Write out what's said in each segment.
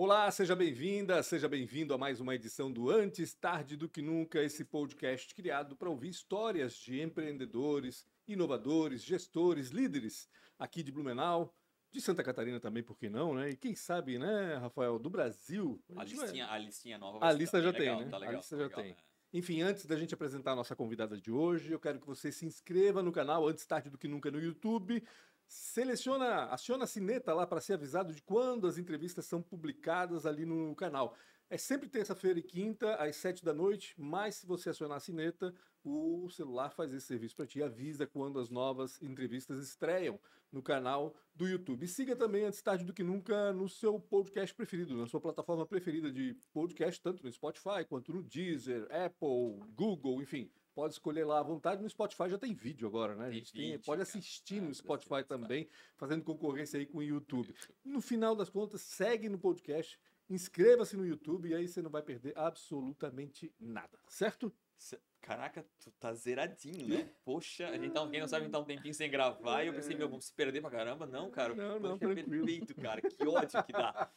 Olá, seja bem-vinda, seja bem-vindo a mais uma edição do Antes Tarde do Que Nunca, esse podcast criado para ouvir histórias de empreendedores, inovadores, gestores, líderes aqui de Blumenau, de Santa Catarina também, por que não, né? E quem sabe, né, Rafael, do Brasil. A, é. listinha, a listinha nova vai A lista já tem, né? Tá a lista tá já tem. É. Enfim, antes da gente apresentar a nossa convidada de hoje, eu quero que você se inscreva no canal Antes Tarde do Que Nunca no YouTube, seleciona, aciona a sineta lá para ser avisado de quando as entrevistas são publicadas ali no canal. É sempre terça-feira e quinta, às sete da noite, mas se você acionar a sineta, o celular faz esse serviço para ti, avisa quando as novas entrevistas estreiam no canal do YouTube. E siga também, antes tarde do que nunca, no seu podcast preferido, na sua plataforma preferida de podcast, tanto no Spotify quanto no Deezer, Apple, Google, enfim pode escolher lá à vontade. No Spotify já tem vídeo agora, né? A gente tem, pode assistir ah, cara, no Spotify também, fazendo concorrência aí com o YouTube. No final das contas, segue no podcast, inscreva-se no YouTube e aí você não vai perder absolutamente nada, tá certo? Caraca, tu tá zeradinho, né? Poxa, a gente tá, quem não sabe, a gente tá um tempinho sem gravar e eu pensei, meu, vamos se perder pra caramba. Não, cara, não, não, poxa, é perfeito, cara. Que ódio que dá.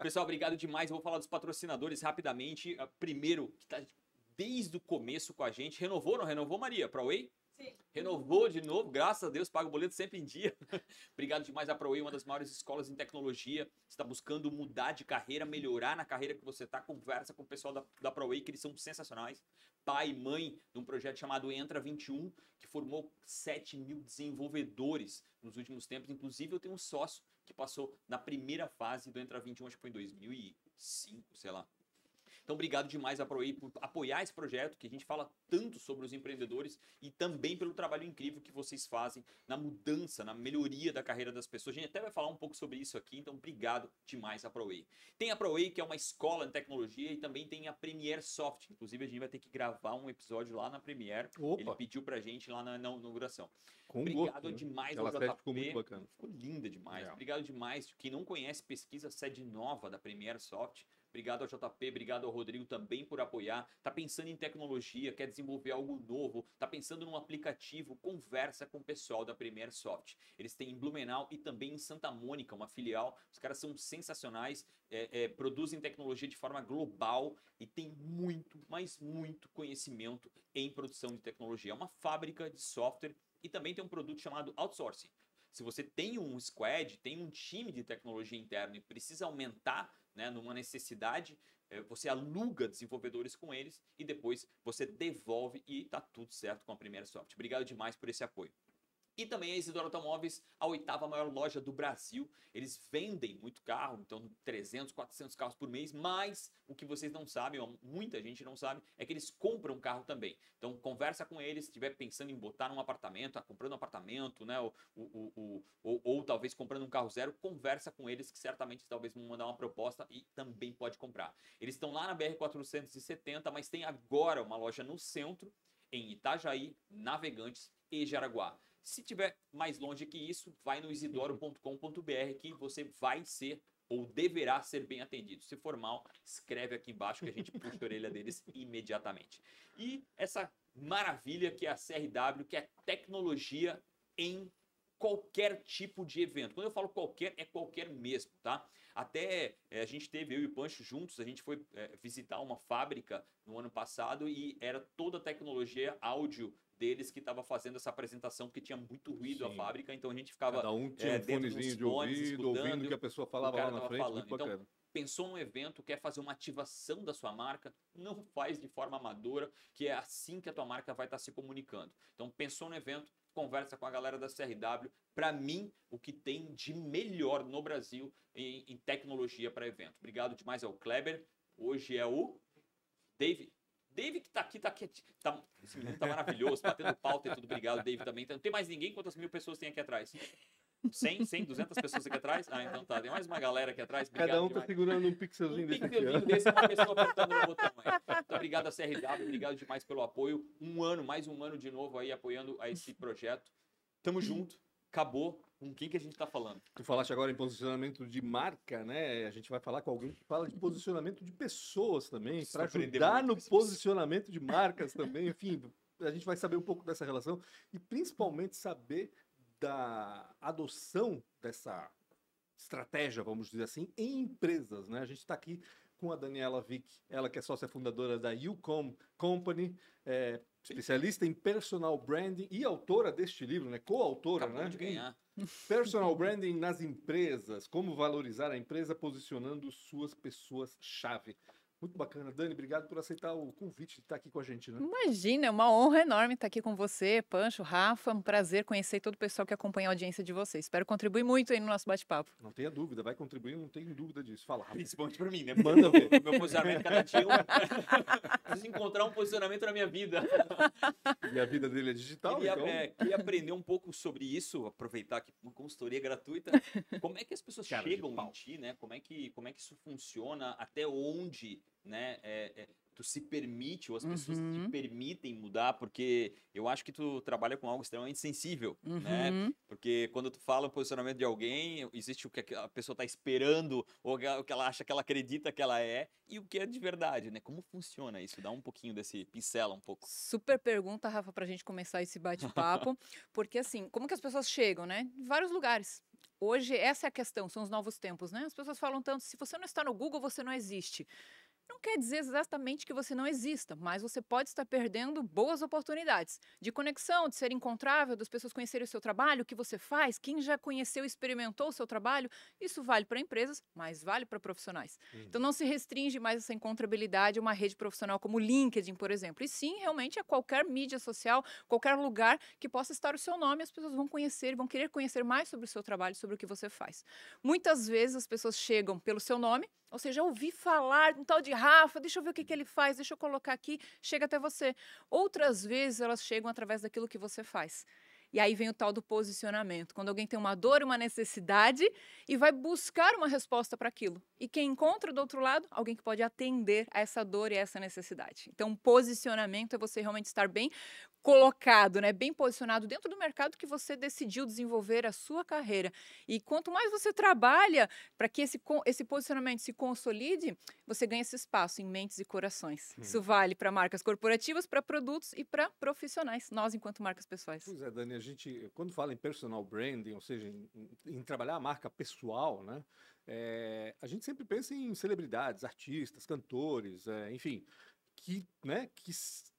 Pessoal, obrigado demais. Eu vou falar dos patrocinadores rapidamente. Ah, primeiro, que tá desde o começo com a gente. Renovou, não renovou, Maria? Para Sim. Renovou de novo, graças a Deus, paga o boleto sempre em dia. Obrigado demais a ProWay, uma das maiores escolas em tecnologia. Você está buscando mudar de carreira, melhorar na carreira que você está, conversa com o pessoal da, da ProWay, que eles são sensacionais. Pai e mãe de um projeto chamado Entra 21, que formou 7 mil desenvolvedores nos últimos tempos. Inclusive, eu tenho um sócio que passou na primeira fase do Entra 21, acho que foi em 2005, sei lá. Então, obrigado demais a ProEI por apoiar esse projeto, que a gente fala tanto sobre os empreendedores e também pelo trabalho incrível que vocês fazem na mudança, na melhoria da carreira das pessoas. A gente até vai falar um pouco sobre isso aqui, então obrigado demais a ProEI. Tem a ProEI, que é uma escola de tecnologia, e também tem a Premiere Soft. Inclusive, a gente vai ter que gravar um episódio lá na Premiere. Opa. Ele pediu pra gente lá na, na inauguração. Com obrigado gosto, né? demais ao JP. Ficou muito bacana. Ficou linda demais. É. Obrigado demais. Quem não conhece, pesquisa a sede nova da Premiere Soft. Obrigado ao JP, obrigado ao Rodrigo também por apoiar. Tá pensando em tecnologia, quer desenvolver algo novo, tá pensando num aplicativo, conversa com o pessoal da Premier Soft. Eles têm em Blumenau e também em Santa Mônica, uma filial. Os caras são sensacionais, é, é, produzem tecnologia de forma global e tem muito, mas muito conhecimento em produção de tecnologia. É uma fábrica de software e também tem um produto chamado outsourcing. Se você tem um squad, tem um time de tecnologia interno e precisa aumentar né, numa necessidade, é, você aluga desenvolvedores com eles e depois você devolve e está tudo certo com a primeira soft. Obrigado demais por esse apoio. E também a Isidoro Automóveis, a oitava maior loja do Brasil. Eles vendem muito carro, então 300, 400 carros por mês, mas o que vocês não sabem, ou muita gente não sabe, é que eles compram carro também. Então conversa com eles, se estiver pensando em botar um apartamento, ah, comprando um apartamento, né, ou, ou, ou, ou, ou talvez comprando um carro zero, conversa com eles que certamente talvez vão mandar uma proposta e também pode comprar. Eles estão lá na BR-470, mas tem agora uma loja no centro, em Itajaí, Navegantes e Jaraguá. Se tiver mais longe que isso, vai no isidoro.com.br que você vai ser ou deverá ser bem atendido. Se for mal, escreve aqui embaixo que a gente puxa a orelha deles imediatamente. E essa maravilha que é a CRW, que é tecnologia em qualquer tipo de evento. Quando eu falo qualquer, é qualquer mesmo, tá? Até é, a gente teve, eu e o Pancho juntos, a gente foi é, visitar uma fábrica no ano passado e era toda tecnologia áudio deles que estava fazendo essa apresentação, porque tinha muito ruído Sim. a fábrica, então a gente ficava Cada um eh, tinha é, um fonezinho de fones, ouvido, ouvindo o que a pessoa falava lá na frente, falando. Então, pensou num evento, quer é fazer uma ativação da sua marca, não faz de forma amadora, que é assim que a tua marca vai estar tá se comunicando. Então, pensou no evento, conversa com a galera da CRW. Para mim, o que tem de melhor no Brasil em, em tecnologia para evento. Obrigado demais ao Kleber. Hoje é o David. David que tá aqui, tá quietinho. Tá, esse menino tá maravilhoso, batendo pauta e tudo. Obrigado, David, também. Não tem mais ninguém? Quantas mil pessoas tem aqui atrás? 100, 100, 200 pessoas aqui atrás? Ah, então tá. Tem mais uma galera aqui atrás. Obrigado Cada um tá demais. tá segurando um pixelzinho um desse pixelzinho aqui, desse, uma pessoa apertando no botão. Aí. Então, obrigado a CRW, obrigado demais pelo apoio. Um ano, mais um ano de novo aí apoiando a esse projeto. Tamo junto. Acabou com quem que a gente está falando. Tu falaste agora em posicionamento de marca, né? A gente vai falar com alguém que fala de posicionamento de pessoas também, para ajudar no posicionamento de marcas também. Enfim, a gente vai saber um pouco dessa relação e principalmente saber da adoção dessa estratégia, vamos dizer assim, em empresas, né? A gente está aqui com a Daniela Vick, ela que é sócia fundadora da Ucom Company, é, especialista em personal branding e autora deste livro, né? Co-autora, né? de ganhar. Personal branding nas empresas. Como valorizar a empresa posicionando suas pessoas-chave. Muito bacana. Dani, obrigado por aceitar o convite de estar aqui com a gente. Né? Imagina, é uma honra enorme estar aqui com você, Pancho, Rafa. Um prazer conhecer todo o pessoal que acompanha a audiência de vocês. Espero contribuir muito aí no nosso bate-papo. Não tenha dúvida, vai contribuir, não tenho dúvida disso. Fala. Rafa. Principalmente para mim, né? Manda ver. meu posicionamento cada dia. É preciso encontrar um posicionamento na minha vida. e a vida dele é digital, queria, então. É, queria aprender um pouco sobre isso, aproveitar que uma consultoria gratuita. Como é que as pessoas Cara, chegam em ti, né? Como é, que, como é que isso funciona? Até onde? né? É, é, tu se permite, ou as pessoas uhum. te permitem mudar, porque eu acho que tu trabalha com algo extremamente sensível, né? uhum. né? Porque quando tu fala o posicionamento de alguém, existe o que a pessoa está esperando, ou o que ela acha que ela acredita que ela é, e o que é de verdade, né? Como funciona isso? Dá um pouquinho desse, pincela um pouco. Super pergunta, Rafa, para a gente começar esse bate-papo, porque assim, como que as pessoas chegam, né? Em vários lugares. Hoje, essa é a questão, são os novos tempos, né? As pessoas falam tanto, se você não está no Google, você não existe não quer dizer exatamente que você não exista, mas você pode estar perdendo boas oportunidades de conexão, de ser encontrável, das pessoas conhecerem o seu trabalho, o que você faz, quem já conheceu e experimentou o seu trabalho. Isso vale para empresas, mas vale para profissionais. Então, hum. Então não se restringe mais essa encontrabilidade a uma rede profissional como o LinkedIn, por exemplo. E sim, realmente a qualquer mídia social, qualquer lugar que possa estar o seu nome, as pessoas vão conhecer, vão querer conhecer mais sobre o seu trabalho, sobre o que você faz. Muitas vezes as pessoas chegam pelo seu nome, ou seja, ouvi falar um tal de Rafa, deixa eu ver o que, que ele faz, deixa eu colocar aqui, chega até você. Outras vezes elas chegam através daquilo que você faz. E aí vem o tal do posicionamento, quando alguém tem uma dor, uma necessidade e vai buscar uma resposta para aquilo. E quem encontra do outro lado, alguém que pode atender a essa dor e a essa necessidade. Então, posicionamento é você realmente estar bem colocado, né, bem posicionado dentro do mercado que você decidiu desenvolver a sua carreira. E quanto mais você trabalha para que esse, esse posicionamento se consolide, você ganha esse espaço em mentes e corações. Hum. Isso vale para marcas corporativas, para produtos e para profissionais, nós enquanto marcas pessoais. Pois é, Daniel a gente, quando fala em personal branding, ou seja, em, em trabalhar a marca pessoal, né? É, a gente sempre pensa em celebridades, artistas, cantores, é, enfim, que, né, que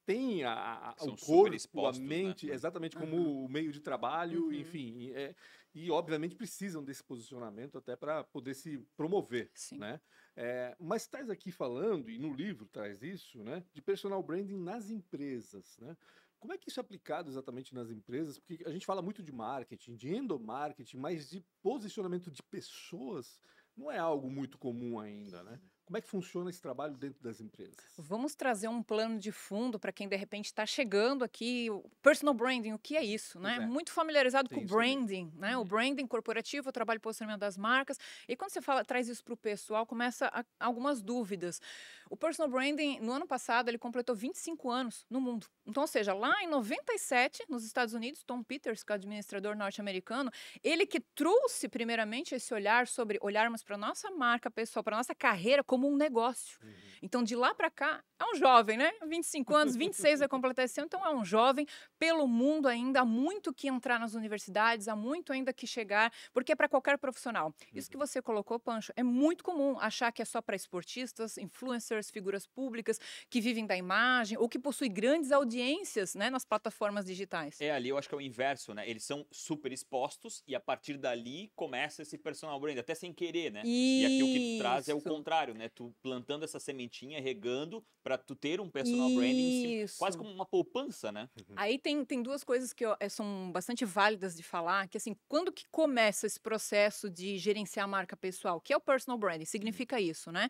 tem a, a o corpo, expostos, a né? mente, né? exatamente como uhum. o meio de trabalho, uhum. enfim. É, e, obviamente, precisam desse posicionamento até para poder se promover, Sim. né? É, mas traz aqui falando, e no livro traz isso, né? De personal branding nas empresas, né? Como é que isso é aplicado exatamente nas empresas? Porque a gente fala muito de marketing, de endomarketing, mas de posicionamento de pessoas não é algo muito comum ainda, né? Como é que funciona esse trabalho dentro das empresas? Vamos trazer um plano de fundo para quem de repente está chegando aqui. Personal branding, o que é isso, né? É. Muito familiarizado Tem com branding, né? É. O uhum. branding corporativo, o trabalho de posicionamento das marcas. E quando você fala, traz isso para o pessoal, começa a, algumas dúvidas. O personal branding, no ano passado, ele completou 25 anos no mundo. Então, ou seja, lá em 97, nos Estados Unidos, Tom Peters, que é o administrador norte-americano, ele que trouxe primeiramente esse olhar sobre olharmos para nossa marca pessoal, para nossa carreira como como um negócio. Uhum. Então, de lá para cá, é um jovem, né? 25 anos, 26 vai completar esse ano, então é um jovem pelo mundo ainda, há muito que entrar nas universidades, há muito ainda que chegar, porque é para qualquer profissional. Isso que uhum. você colocou, Pancho, é muito comum achar que é só para esportistas, influencers, figuras públicas que vivem da imagem ou que possuem grandes audiências, né, nas plataformas digitais. É ali, eu acho que é o inverso, né? Eles são super expostos e a partir dali começa esse personal brand, até sem querer, né? Isso. E aqui o que traz é o contrário, né? tu plantando essa sementinha, regando, para tu ter um personal Isso. branding, quase como uma poupança, né? Aí tem, tem duas coisas que eu, eh, são bastante válidas de falar, que assim, quando que começa esse processo de gerenciar a marca pessoal? que é o personal branding? Significa isso, né?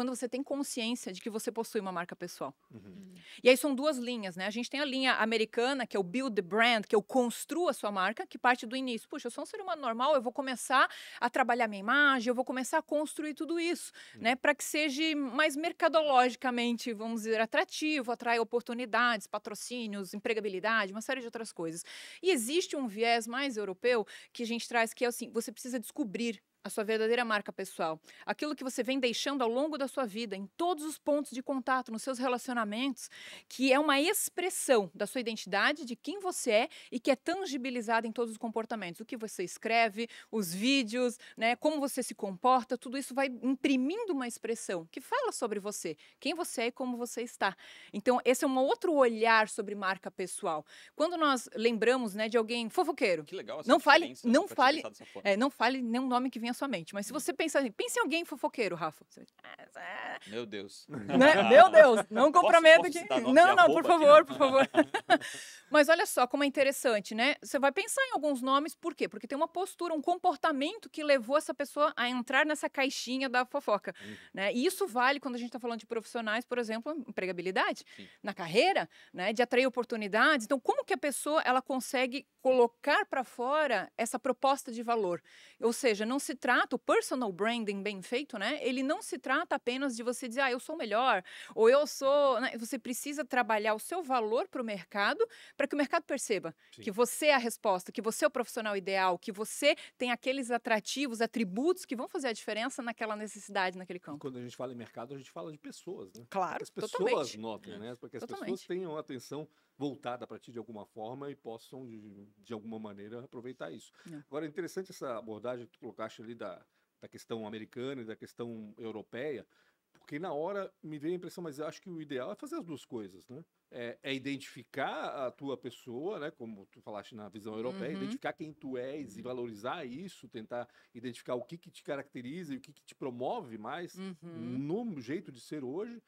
quando você tem consciência de que você possui uma marca pessoal. Uhum. uhum. E aí são duas linhas, né? A gente tem a linha americana, que é o build the brand, que eu construo a sua marca, que parte do início. Puxa, eu sou um ser humano normal, eu vou começar a trabalhar minha imagem, eu vou começar a construir tudo isso, uhum. né? Para que seja mais mercadologicamente, vamos dizer, atrativo, atrai oportunidades, patrocínios, empregabilidade, uma série de outras coisas. E existe um viés mais europeu que a gente traz que é assim, você precisa descobrir a sua verdadeira marca pessoal, aquilo que você vem deixando ao longo da sua vida, em todos os pontos de contato, nos seus relacionamentos, que é uma expressão da sua identidade, de quem você é e que é tangibilizada em todos os comportamentos. O que você escreve, os vídeos, né, como você se comporta, tudo isso vai imprimindo uma expressão que fala sobre você, quem você é e como você está. Então, esse é um outro olhar sobre marca pessoal. Quando nós lembramos, né, de alguém fofoqueiro, que legal essa não fale, né, não fale, é, não fale nenhum nome que venha sua mente. Mas se você pensar, assim, pense em alguém fofoqueiro, Rafa. Ah, Meu Deus. Né? Meu Deus, não comprometa que. Não, não, por favor, não. por favor. Mas olha só como é interessante, né? Você vai pensar em alguns nomes, por quê? Porque tem uma postura, um comportamento que levou essa pessoa a entrar nessa caixinha da fofoca. Hum. Né? E isso vale quando a gente está falando de profissionais, por exemplo, empregabilidade, Sim. na carreira, né? de atrair oportunidades. Então, como que a pessoa ela consegue colocar para fora essa proposta de valor? Ou seja, não se trata, o personal branding bem feito, né? Ele não se trata apenas de você dizer, ah, eu sou melhor, ou eu sou. Né, você precisa trabalhar o seu valor para o mercado, para que o mercado perceba Sim. que você é a resposta, que você é o profissional ideal, que você tem aqueles atrativos, atributos que vão fazer a diferença naquela necessidade, naquele campo. E quando a gente fala em mercado, a gente fala de pessoas, né? Claro, As pessoas totalmente. notam, né? É, Porque as totalmente. pessoas tenham atenção voltada para ti de alguma forma e possam, de, de alguma maneira, aproveitar isso. É. Agora, é interessante essa abordagem que tu colocaste ali da, da questão americana e da questão europeia, porque na hora me veio a impressão, mas eu acho que o ideal é fazer as duas coisas, né? É, é identificar a tua pessoa, né? Como tu falaste na visão europeia, uhum. identificar quem tu és e valorizar isso, tentar identificar o que, que te caracteriza e o que, que te promove mais uhum. no jeito de ser hoje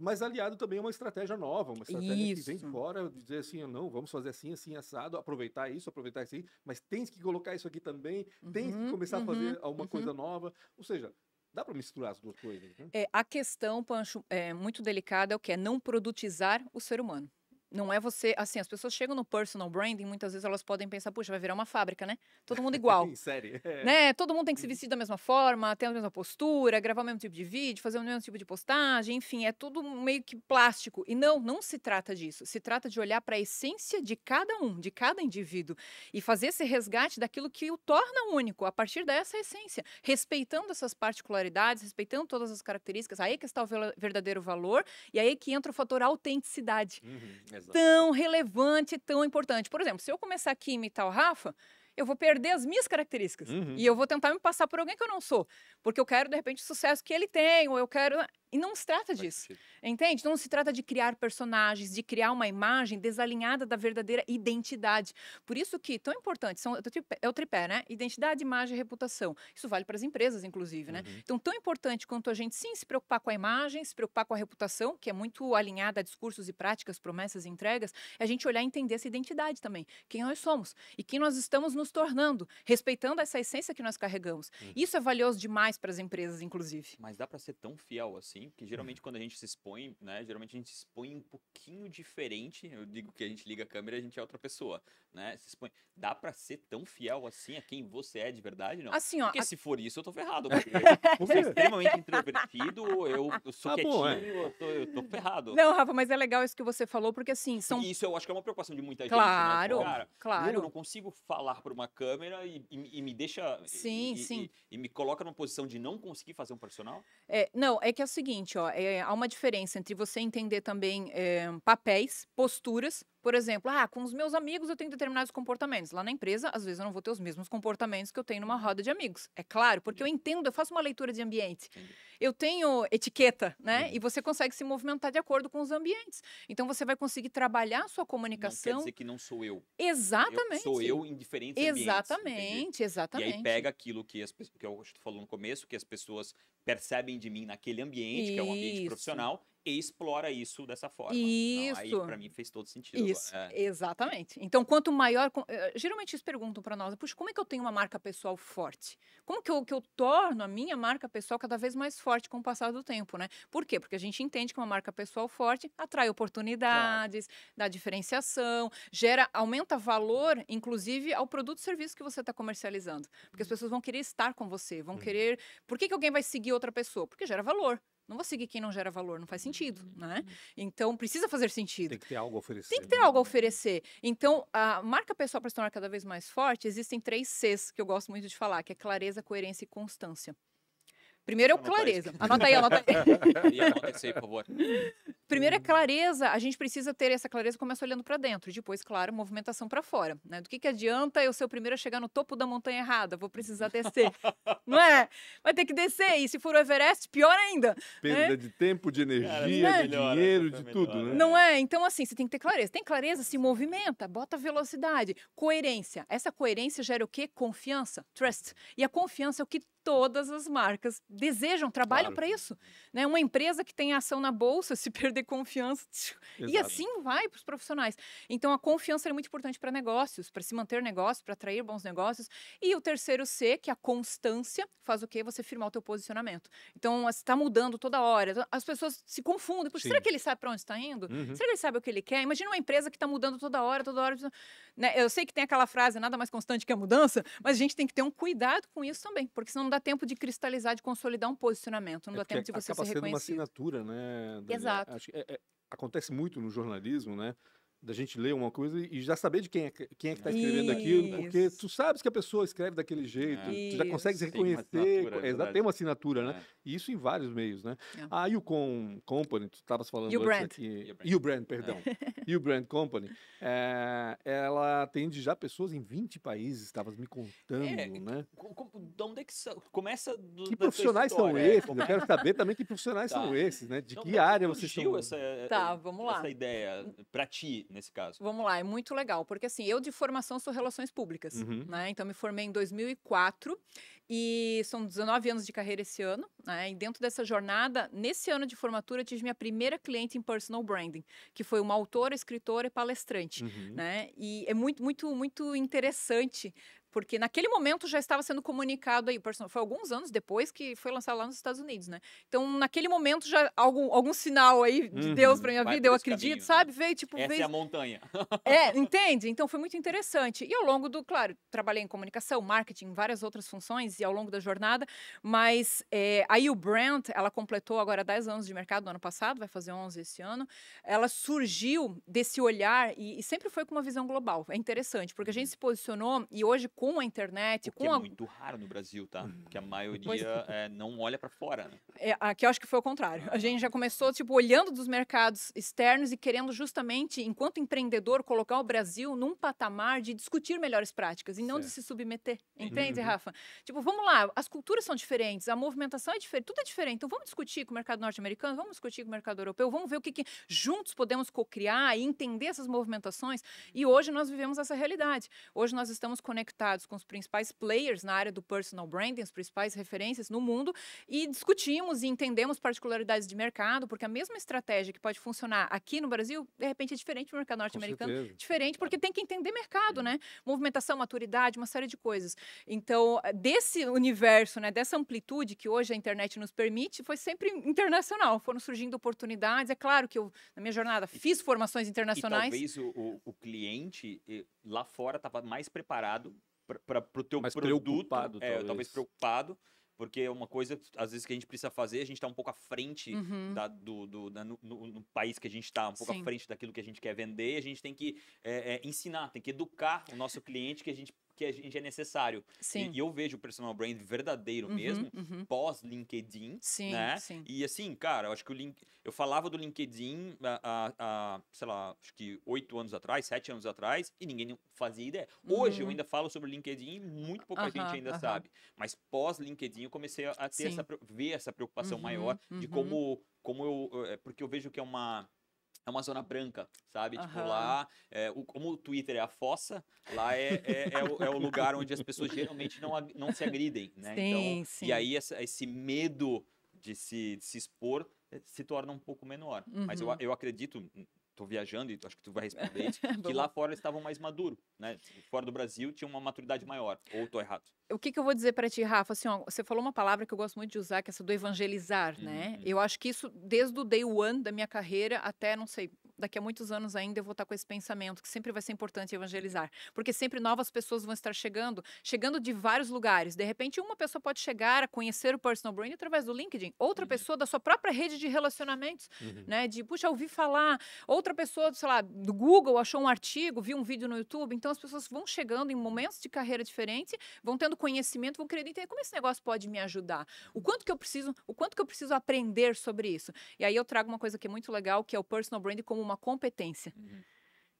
mas aliado também a uma estratégia nova, uma estratégia isso. que vem fora, dizer assim, não, vamos fazer assim, assim, assado, aproveitar isso, aproveitar isso aí, mas tem que colocar isso aqui também, uhum, tem que começar uhum, a fazer uhum, alguma uhum. coisa nova. Ou seja, dá para misturar as duas coisas. Né? É, a questão, Pancho, é muito delicada, é o que é não produtizar o ser humano. Não é você. Assim, as pessoas chegam no personal branding, muitas vezes elas podem pensar, puxa, vai virar uma fábrica, né? Todo mundo igual. Sério. É. Né? Todo mundo tem que se uhum. vestir da mesma forma, ter a mesma postura, gravar o mesmo tipo de vídeo, fazer o mesmo tipo de postagem, enfim, é tudo meio que plástico. E não, não se trata disso. Se trata de olhar para a essência de cada um, de cada indivíduo, e fazer esse resgate daquilo que o torna único, a partir dessa essência, respeitando essas particularidades, respeitando todas as características. Aí é que está o verdadeiro valor, e aí é que entra o fator autenticidade. Uhum, Exato. tão relevante, tão importante. Por exemplo, se eu começar aqui a imitar o Rafa, eu vou perder as minhas características. Uhum. E eu vou tentar me passar por alguém que eu não sou. Porque eu quero, de repente, o sucesso que ele tem, ou eu quero. Né? E não se trata disso. Entende? Não se trata de criar personagens, de criar uma imagem desalinhada da verdadeira identidade. Por isso que tão importante são é o tripé, é né? Identidade, imagem e reputação. Isso vale para as empresas, inclusive, né? Uhum. Então, tão importante quanto a gente sim se preocupar com a imagem, se preocupar com a reputação, que é muito alinhada a discursos e práticas, promessas e entregas, é a gente olhar e entender essa identidade também. Quem nós somos e quem nós estamos nos tornando, respeitando essa essência que nós carregamos. Uhum. Isso é valioso demais para as empresas, inclusive. Mas dá para ser tão fiel assim? assim, porque geralmente quando a gente se expõe, né, geralmente a gente se expõe um pouquinho diferente. Eu digo que a gente liga a câmera e a gente é outra pessoa, né? Se expõe. Dá para ser tão fiel assim a quem você é de verdade, não? Assim, ó. Porque a... se for isso, eu tô ferrado. Eu sou extremamente introvertido, eu, eu sou quietinho, ah, bom, é. eu, tô, eu, tô, ferrado. Não, Rafa, mas é legal isso que você falou, porque assim, são... isso eu acho que é uma preocupação de muita claro, gente, né? Cara, claro, Eu não consigo falar por uma câmera e, e, e me deixa... Sim, e, sim. E, me coloca numa posição de não conseguir fazer um profissional? É, não, é que é o seguinte, seguinte, ó, é, há uma diferença entre você entender também é, papéis, posturas por exemplo, ah, com os meus amigos eu tenho determinados comportamentos. Lá na empresa, às vezes eu não vou ter os mesmos comportamentos que eu tenho numa roda de amigos. É claro, porque eu uhum. entendo, eu faço uma leitura de ambiente. Eu tenho etiqueta, né? Uhum. E você consegue se movimentar de acordo com os ambientes. Então você vai conseguir trabalhar a sua comunicação. Não quer dizer que não sou eu. Exatamente. Eu sou eu em diferentes Exatamente, ambientes, exatamente. E aí pega aquilo que, as, que eu falou no começo, que as pessoas percebem de mim naquele ambiente, Isso. que é o um ambiente profissional, explora isso dessa forma. Isso. Não, aí, para mim, fez todo sentido. Isso, é. exatamente. Então, quanto maior... Eh, geralmente, eles perguntam para nós, puxa, como é que eu tenho uma marca pessoal forte? Como que eu, que eu torno a minha marca pessoal cada vez mais forte com o passar do tempo, né? Por quê? Porque a gente entende que uma marca pessoal forte atrai oportunidades, claro. dá diferenciação, gera, aumenta valor, inclusive, ao produto e serviço que você está comercializando. Porque as uhum. pessoas vão querer estar com você, vão hum. querer... Por que, que alguém vai seguir outra pessoa? Porque gera valor. Não vou seguir quem não gera valor, não faz sentido, uhum. né? Então precisa fazer sentido. Tem que ter algo a oferecer. Tem que ter algo a oferecer. Então, a marca pessoal para se tornar cada vez mais forte, existem três Cs que eu gosto muito de falar, que é clareza, coerência e constância. Primeiro é o clareza. Anota aí, anota aí. E aí, por favor. Primeiro é clareza. A gente precisa ter essa clareza, começa olhando para dentro. Depois, claro, movimentação para fora. Né? Do que, que adianta eu ser o primeiro a chegar no topo da montanha errada? Vou precisar descer. não é? Vai ter que descer. E se for o Everest, pior ainda. Né? Perda de tempo, de energia, Cara, de dinheiro, de melhora, tudo, né? Não é? Então, assim, você tem que ter clareza. Tem clareza, se movimenta, bota velocidade, coerência. Essa coerência gera o quê? Confiança, trust. E a confiança é o que todas as marcas desejam, trabalham claro. para isso. Né? Uma empresa que tem ação na bolsa, se perder confiança, e assim vai para os profissionais. Então, a confiança é muito importante para negócios, para se manter negócios para atrair bons negócios. E o terceiro C, que é a constância, faz o quê? Você firmar o teu posicionamento. Então, está ah, mudando toda hora. Então, as pessoas se confundem. Puxa, será que ele sabe para onde está indo? Uhum. Será que ele sabe o que ele quer? Imagina uma empresa que está mudando toda hora, toda hora. Né? Eu sei que tem aquela frase, nada mais constante que a mudança, mas a gente tem que ter um cuidado com isso também, porque senão dá tempo de cristalizar, de consolidar um posicionamento, não é dá tempo de você acaba ser reconhecido. uma assinatura, né? Daniel? Exato. Acho que é, é acontece muito no jornalismo, né? da gente ler uma coisa e já saber de quem é, quem é que está escrevendo Isso. aquilo, porque tu sabes que a pessoa escreve daquele jeito, é. tu já consegue se reconhecer, tem uma assinatura, é, tem uma assinatura né? É. E isso em vários meios, né? É. A ah, Ucom Company, tu estavas falando you antes aqui, o Brand, perdão, é. o Brand Company, eh, ela atende já pessoas em 20 países, estavas me contando, é, né? De onde é que começa do, Que profissionais são esses? Eu quero saber também que profissionais tá. são esses, né? De que área vocês estão? Essa, tá, vamos lá. Essa ideia para ti, nesse caso? Vamos lá, é muito legal, porque assim, eu de formação sou relações públicas, uhum. né? Então me formei em 2004 e são 19 anos de carreira esse ano, né? E dentro dessa jornada, nesse ano de formatura, eu tive minha primeira cliente em personal branding, que foi uma autora, escritora e palestrante, uhum. né? E é muito, muito, muito interessante porque naquele momento já estava sendo comunicado aí, foi alguns anos depois que foi lançado lá nos Estados Unidos, né? Então, naquele momento já algum, algum sinal aí de uhum, Deus para minha vida, eu acredito, caminho. Né. sabe? Veio tipo, Essa é veio... é a montanha. é, entende? Então foi muito interessante. E ao longo do, claro, trabalhei em comunicação, marketing, várias outras funções e ao longo da jornada, mas é, aí o Brand, ela completou agora 10 anos de mercado no ano passado, vai fazer 11 esse ano. Ela surgiu desse olhar e, e sempre foi com uma visão global. É interessante, porque a gente uhum. se posicionou e hoje com a internet, com é a... é muito raro no Brasil, tá? Porque a maioria pois... é, é não olha para fora, né? É, aqui eu acho que foi o contrário. A gente já ah. começou, tipo, olhando dos mercados externos e querendo justamente, enquanto empreendedor, colocar o Brasil num patamar de discutir melhores práticas e não certo. de se submeter. Uhum. Entende, uhum. Rafa? Tipo, vamos lá, as culturas são diferentes, a movimentação é diferente, tudo é diferente. Então vamos discutir com o mercado norte-americano, vamos discutir com o mercado europeu, vamos ver o que, que juntos podemos co-criar e entender essas movimentações. E hoje nós vivemos essa realidade. Hoje nós estamos conectados com os principais players na área do personal branding, as principais referências no mundo, e discutimos e entendemos particularidades de mercado, porque a mesma estratégia que pode funcionar aqui no Brasil, de repente é diferente do mercado norte-americano. Diferente, porque tem que entender mercado, né? Movimentação, maturidade, uma série de coisas. Então, desse universo, né, dessa amplitude que hoje a internet nos permite, foi sempre internacional. Foram surgindo oportunidades. É claro que eu, na minha jornada, fiz formações internacionais. E talvez o, o, o cliente eh, lá fora estava mais preparado para o teu Mas produto. Preocupado, é, talvez. talvez preocupado porque é uma coisa, às vezes, que a gente precisa fazer, a gente está um pouco à frente uhum. da, do, do da, no, no, no, país que a gente está, um pouco Sim. à frente daquilo que a gente quer vender, a gente tem que é, é, ensinar, tem que educar o nosso cliente que a gente que a gente é necessário. Sim. E, e eu vejo o personal brand verdadeiro uhum, mesmo, uhum. pós-LinkedIn. Sim, né? sim. E assim, cara, eu acho que o link. Eu falava do LinkedIn há, ah, ah, ah, sei lá, acho que oito anos atrás, sete anos atrás, e ninguém fazia ideia. Hoje uhum. eu ainda falo sobre o LinkedIn e muito pouca gente ainda sabe. Mas pós-LinkedIn eu comecei a ter essa, ver essa preocupação uhum, maior de uhum. como, como eu. Eh, porque eu vejo que é uma é uma zona branca, sabe? Uhum. Tipo, lá, é, o, como o Twitter é a fossa, lá é, é, é, o, é, o, lugar onde as pessoas geralmente não, não se agridem, né? Sim, então, sim. E aí essa, esse medo de se, de se expor eh, se torna um pouco menor. Uhum. Mas eu, uhum. eu acredito, tô viajando e acho que tu vai responder isso, que lá fora estavam mais maduros, né? Fora do Brasil tinha uma maturidade maior, ou tô errado? O que, que eu vou dizer para ti, Rafa? Assim, ó, você falou uma palavra que eu gosto muito de usar, que é essa do evangelizar, né? uhum. né? Eu acho que isso, desde o day one da minha carreira até, não sei, daqui a muitos anos ainda eu vou estar com esse pensamento que sempre vai ser importante evangelizar, porque sempre novas pessoas vão estar chegando, chegando de vários lugares. De repente, uma pessoa pode chegar a conhecer o personal branding através do LinkedIn, outra uhum. pessoa da sua própria rede de relacionamentos, uhum. né? De puxa, ouvi falar, outra pessoa, sei lá, do Google achou um artigo, viu um vídeo no YouTube. Então as pessoas vão chegando em momentos de carreira diferente, vão tendo conhecimento, vão querendo entender como esse negócio pode me ajudar, o uhum. quanto que eu preciso, o quanto que eu preciso aprender sobre isso. E aí eu trago uma coisa que é muito legal, que é o personal branding como uma uma competência. Uhum.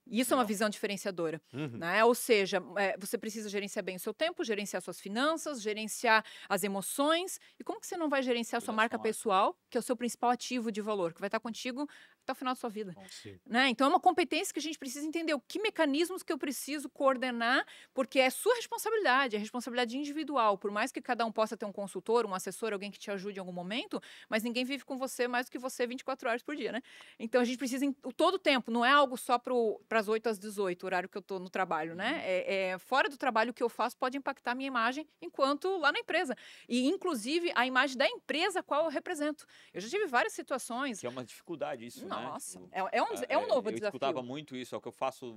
Isso é uma visão diferenciadora, uhum. né? Ou seja, é, você precisa gerenciar bem o seu tempo, gerenciar suas finanças, gerenciar as emoções. E como que você não vai gerenciar a sua marca pessoal, que é o seu principal ativo de valor, que vai estar contigo até o final da sua vida. Então, né? Então, é uma competência que a gente precisa entender o que mecanismos que eu preciso coordenar, porque é sua responsabilidade, é responsabilidade individual. Por mais que cada um possa ter um consultor, um assessor, alguém que te ajude em algum momento, mas ninguém vive com você mais do que você 24 horas por dia, né? Então, a gente precisa todo o tempo, não é algo só para as 8 às 18, o horário que eu estou no trabalho, né? Uhum. É, é, fora do trabalho, o que eu faço pode impactar a minha imagem enquanto lá na empresa. E, inclusive, a imagem da empresa a qual eu represento. Eu já tive várias situações. Que é uma dificuldade isso. Né, Nossa, né? tipo, é, é, é, um, é um é, novo eu desafio. Eu escutava muito isso, é o que eu faço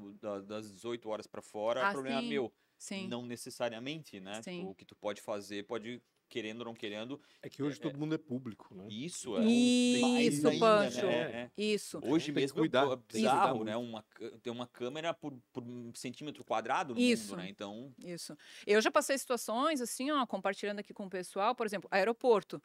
das 18 horas para fora, ah, problema sim, meu. Sim. Não necessariamente, né? Tipo, o que tu pode fazer pode querendo ou não querendo. É que hoje é, todo mundo é público, né? Isso, é. Isso, um né? Pancho. Né? É. Isso. Hoje tem mesmo cuidar, é bizarro, né? Uma, tem uma câmera por, por um centímetro quadrado no isso, mundo, né? Então... Isso. Eu já passei situações, assim, ó, compartilhando aqui com o pessoal, por exemplo, aeroporto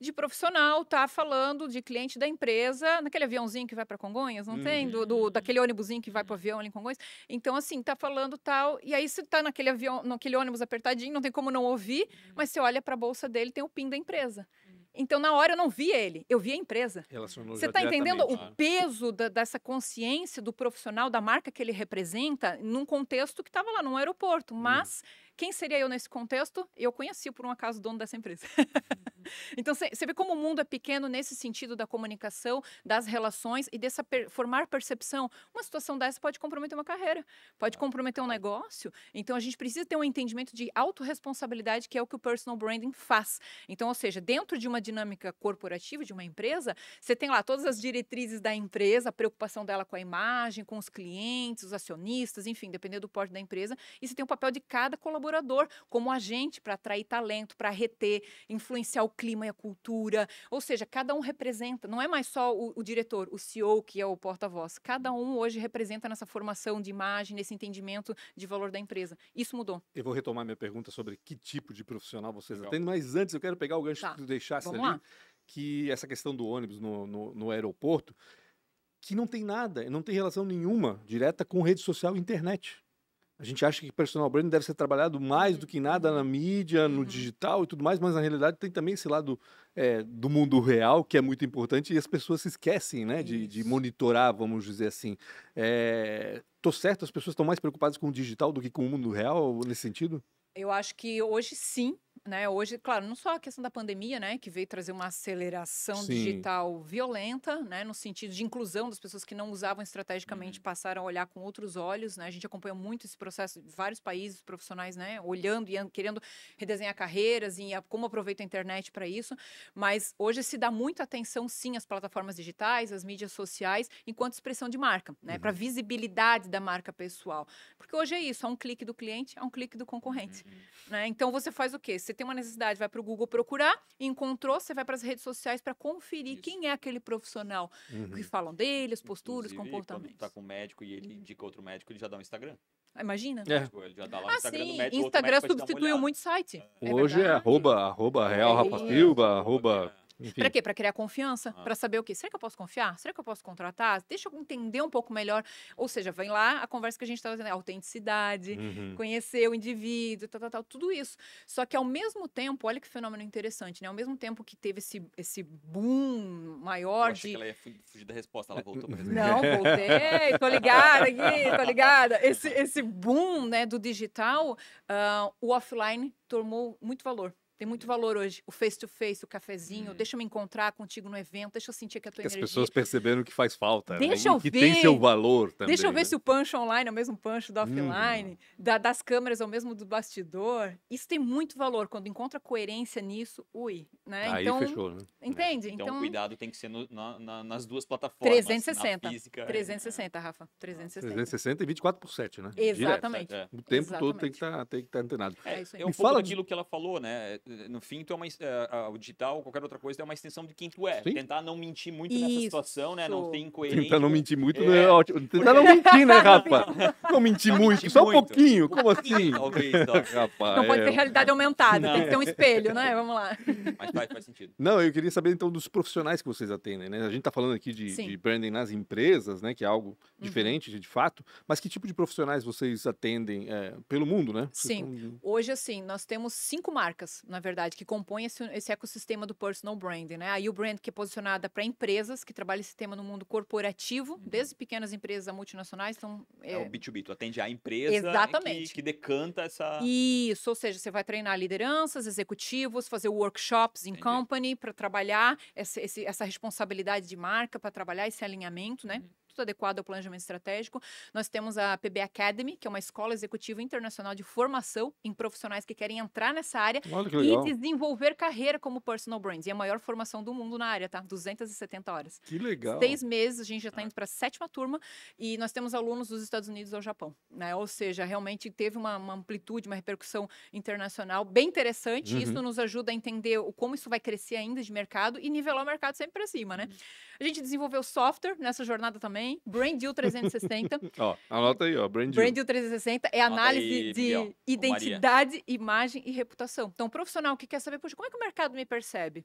de profissional tá falando de cliente da empresa, naquele aviãozinho que vai para Congonhas, não uhum. tem? Do, do, uhum. daquele ônibusinho que vai para o avião ali em Congonhas. Então, assim, tá falando tal. E aí, você tá naquele avião, naquele ônibus apertadinho, não tem como não ouvir, uhum. mas você olha para a bolsa dele, tem o PIN da empresa. Uhum. Então, na hora eu não vi ele, eu vi a empresa. Relacionou Você está entendendo o peso da, dessa consciência do profissional, da marca que ele representa, num contexto que estava lá num aeroporto. Mas quem seria eu nesse contexto? Eu conheci, por um acaso, o dono dessa empresa. então, você vê como o mundo é pequeno nesse sentido da comunicação, das relações e dessa per formar percepção. Uma situação dessa pode comprometer uma carreira, pode comprometer um negócio. Então, a gente precisa ter um entendimento de autorresponsabilidade, que é o que o personal branding faz. Então, ou seja, dentro de uma dinâmica corporativa, de uma empresa, você tem lá todas as diretrizes da empresa, a preocupação dela com a imagem, com os clientes, os acionistas, enfim, dependendo do porte da empresa. E você tem o papel de cada colaborador colaborador, como agente para atrair talento, para reter, influenciar o clima e a cultura. Ou seja, cada um representa, não é mais só o, o diretor, o CEO que é o porta-voz. Cada um hoje representa nessa formação de imagem, nesse entendimento de valor da empresa. Isso mudou. Eu vou retomar minha pergunta sobre que tipo de profissional vocês Legal. atendem, mas antes eu quero pegar o gancho tá. que tu deixasse Vamos ali, lá. que essa questão do ônibus no, no, no aeroporto que não tem nada, não tem relação nenhuma direta com rede social e internet. A gente acha que personal branding deve ser trabalhado mais do que nada na mídia, no uhum. digital e tudo mais, mas na realidade tem também esse lado é, do mundo real que é muito importante e as pessoas se esquecem né, de, de monitorar, vamos dizer assim. É, tô certo, as pessoas estão mais preocupadas com o digital do que com o mundo real nesse sentido? Eu acho que hoje sim, né? Hoje, claro, não só a questão da pandemia, né, que veio trazer uma aceleração Sim. digital violenta, né, no sentido de inclusão das pessoas que não usavam estrategicamente uhum. passaram a olhar com outros olhos, né? A gente acompanha muito esse processo vários países profissionais, né, olhando e querendo redesenhar carreiras e como aproveita a internet para isso, mas hoje se dá muita atenção sim às plataformas digitais, às mídias sociais, enquanto expressão de marca, né, uhum. para visibilidade da marca pessoal. Porque hoje é isso, há um clique do cliente, há um clique do concorrente, uhum. né? Então você faz o quê? Você tem uma necessidade, vai para o Google procurar, encontrou, você vai para as redes sociais para conferir Isso. quem é aquele profissional, uhum. que falam dele, as posturas, Inclusive, comportamentos. Quando tá com um médico e ele indica outro médico, ele já dá um Instagram. Ah, imagina. É. Tipo, ele já dá lá ah, Instagram sim. Médico, Instagram substituiu muito site. É Hoje é, é arroba, arroba Real é. arroba para quê? Para criar confiança, ah. para saber o quê? Será que eu posso confiar? Será que eu posso contratar? Deixa eu entender um pouco melhor. Ou seja, vem lá a conversa que a gente está fazendo, autenticidade, uhum. conhecer o indivíduo, tal, tal, tal, tudo isso. Só que ao mesmo tempo, olha que fenômeno interessante, né? Ao mesmo tempo que teve esse, esse boom maior eu achei de... que ela ia fugir da resposta, ela voltou para Não, voltei, tô ligada aqui, tô ligada. Esse, esse boom né, do digital, uh, o offline tomou muito valor. Tem muito valor hoje. O face-to-face, -face, o cafezinho, hum. deixa eu me encontrar contigo no evento, deixa eu sentir que a tua que energia... As pessoas perceberam que faz falta, né? deixa né? eu que ver. tem seu valor também. Deixa eu né? ver né? se o punch online é o mesmo punch do uhum. offline, hum. da, das câmeras é o mesmo do bastidor. Isso tem muito valor. Quando encontra coerência nisso, ui, né? Aí então, fechou, né? Entende? Então, então, cuidado tem que ser no, na, na, nas duas plataformas. 360. Física, 360, é. Rafa. 360. 360 e 24 por 7, né? Exatamente. É. O tempo Exatamente. todo tem que tá, estar tá antenado. É, é um e pouco fala... aquilo que ela falou, né? no fim, tu então é uma, uh, o digital, qualquer outra coisa, é uma extensão de quem tu é. Sim. Tentar não mentir muito Isso. nessa situação, né? Não tem incoerência Tentar não mentir muito é... não é ótimo. Tentar não mentir, né, rapaz? não mentir não muito, só muito. um pouquinho. Como assim? Talvez, rapaz, não pode é ter realidade aumentada, não. tem que ter um espelho, né? Vamos lá. Mas faz, faz sentido. Não, eu queria saber então dos profissionais que vocês atendem, né? A gente tá falando aqui de, de branding nas empresas, né? Que é algo uhum. diferente, de fato. Mas que tipo de profissionais vocês atendem é, pelo mundo, né? Sim. Hoje, assim, nós temos cinco marcas na verdade, que compõe esse, esse ecossistema do personal branding, né? A U Brand que é posicionada para empresas que trabalham esse tema no mundo corporativo, uhum. desde pequenas empresas a multinacionais, então é... é o B2B, tu atende a empresa né, Exatamente. Que, que decanta essa Isso, ou seja, você vai treinar lideranças, executivos, fazer workshops Entendi. in company para trabalhar essa, essa responsabilidade de marca, para trabalhar esse alinhamento, né? Uhum. Instituto Adequado ao Planejamento Estratégico. Nós temos a PB Academy, que é uma escola executiva internacional de formação em profissionais que querem entrar nessa área e desenvolver carreira como personal brands. E a maior formação do mundo na área, tá? 270 horas. Que legal. Seis meses, a gente já está ah. indo para a sétima turma e nós temos alunos dos Estados Unidos ao Japão, né? Ou seja, realmente teve uma, uma amplitude, uma repercussão internacional bem interessante. Uhum. Isso nos ajuda a entender o, como isso vai crescer ainda de mercado e nivelar o mercado sempre para cima, né? Uhum. A gente desenvolveu software nessa jornada também também, Brand Deal 360. ó, anota aí, ó, Brand Deal. 360 é análise aí, de Miguel. identidade, imagem e reputação. Então, profissional, profissional que quer saber, poxa, como é que o mercado me percebe?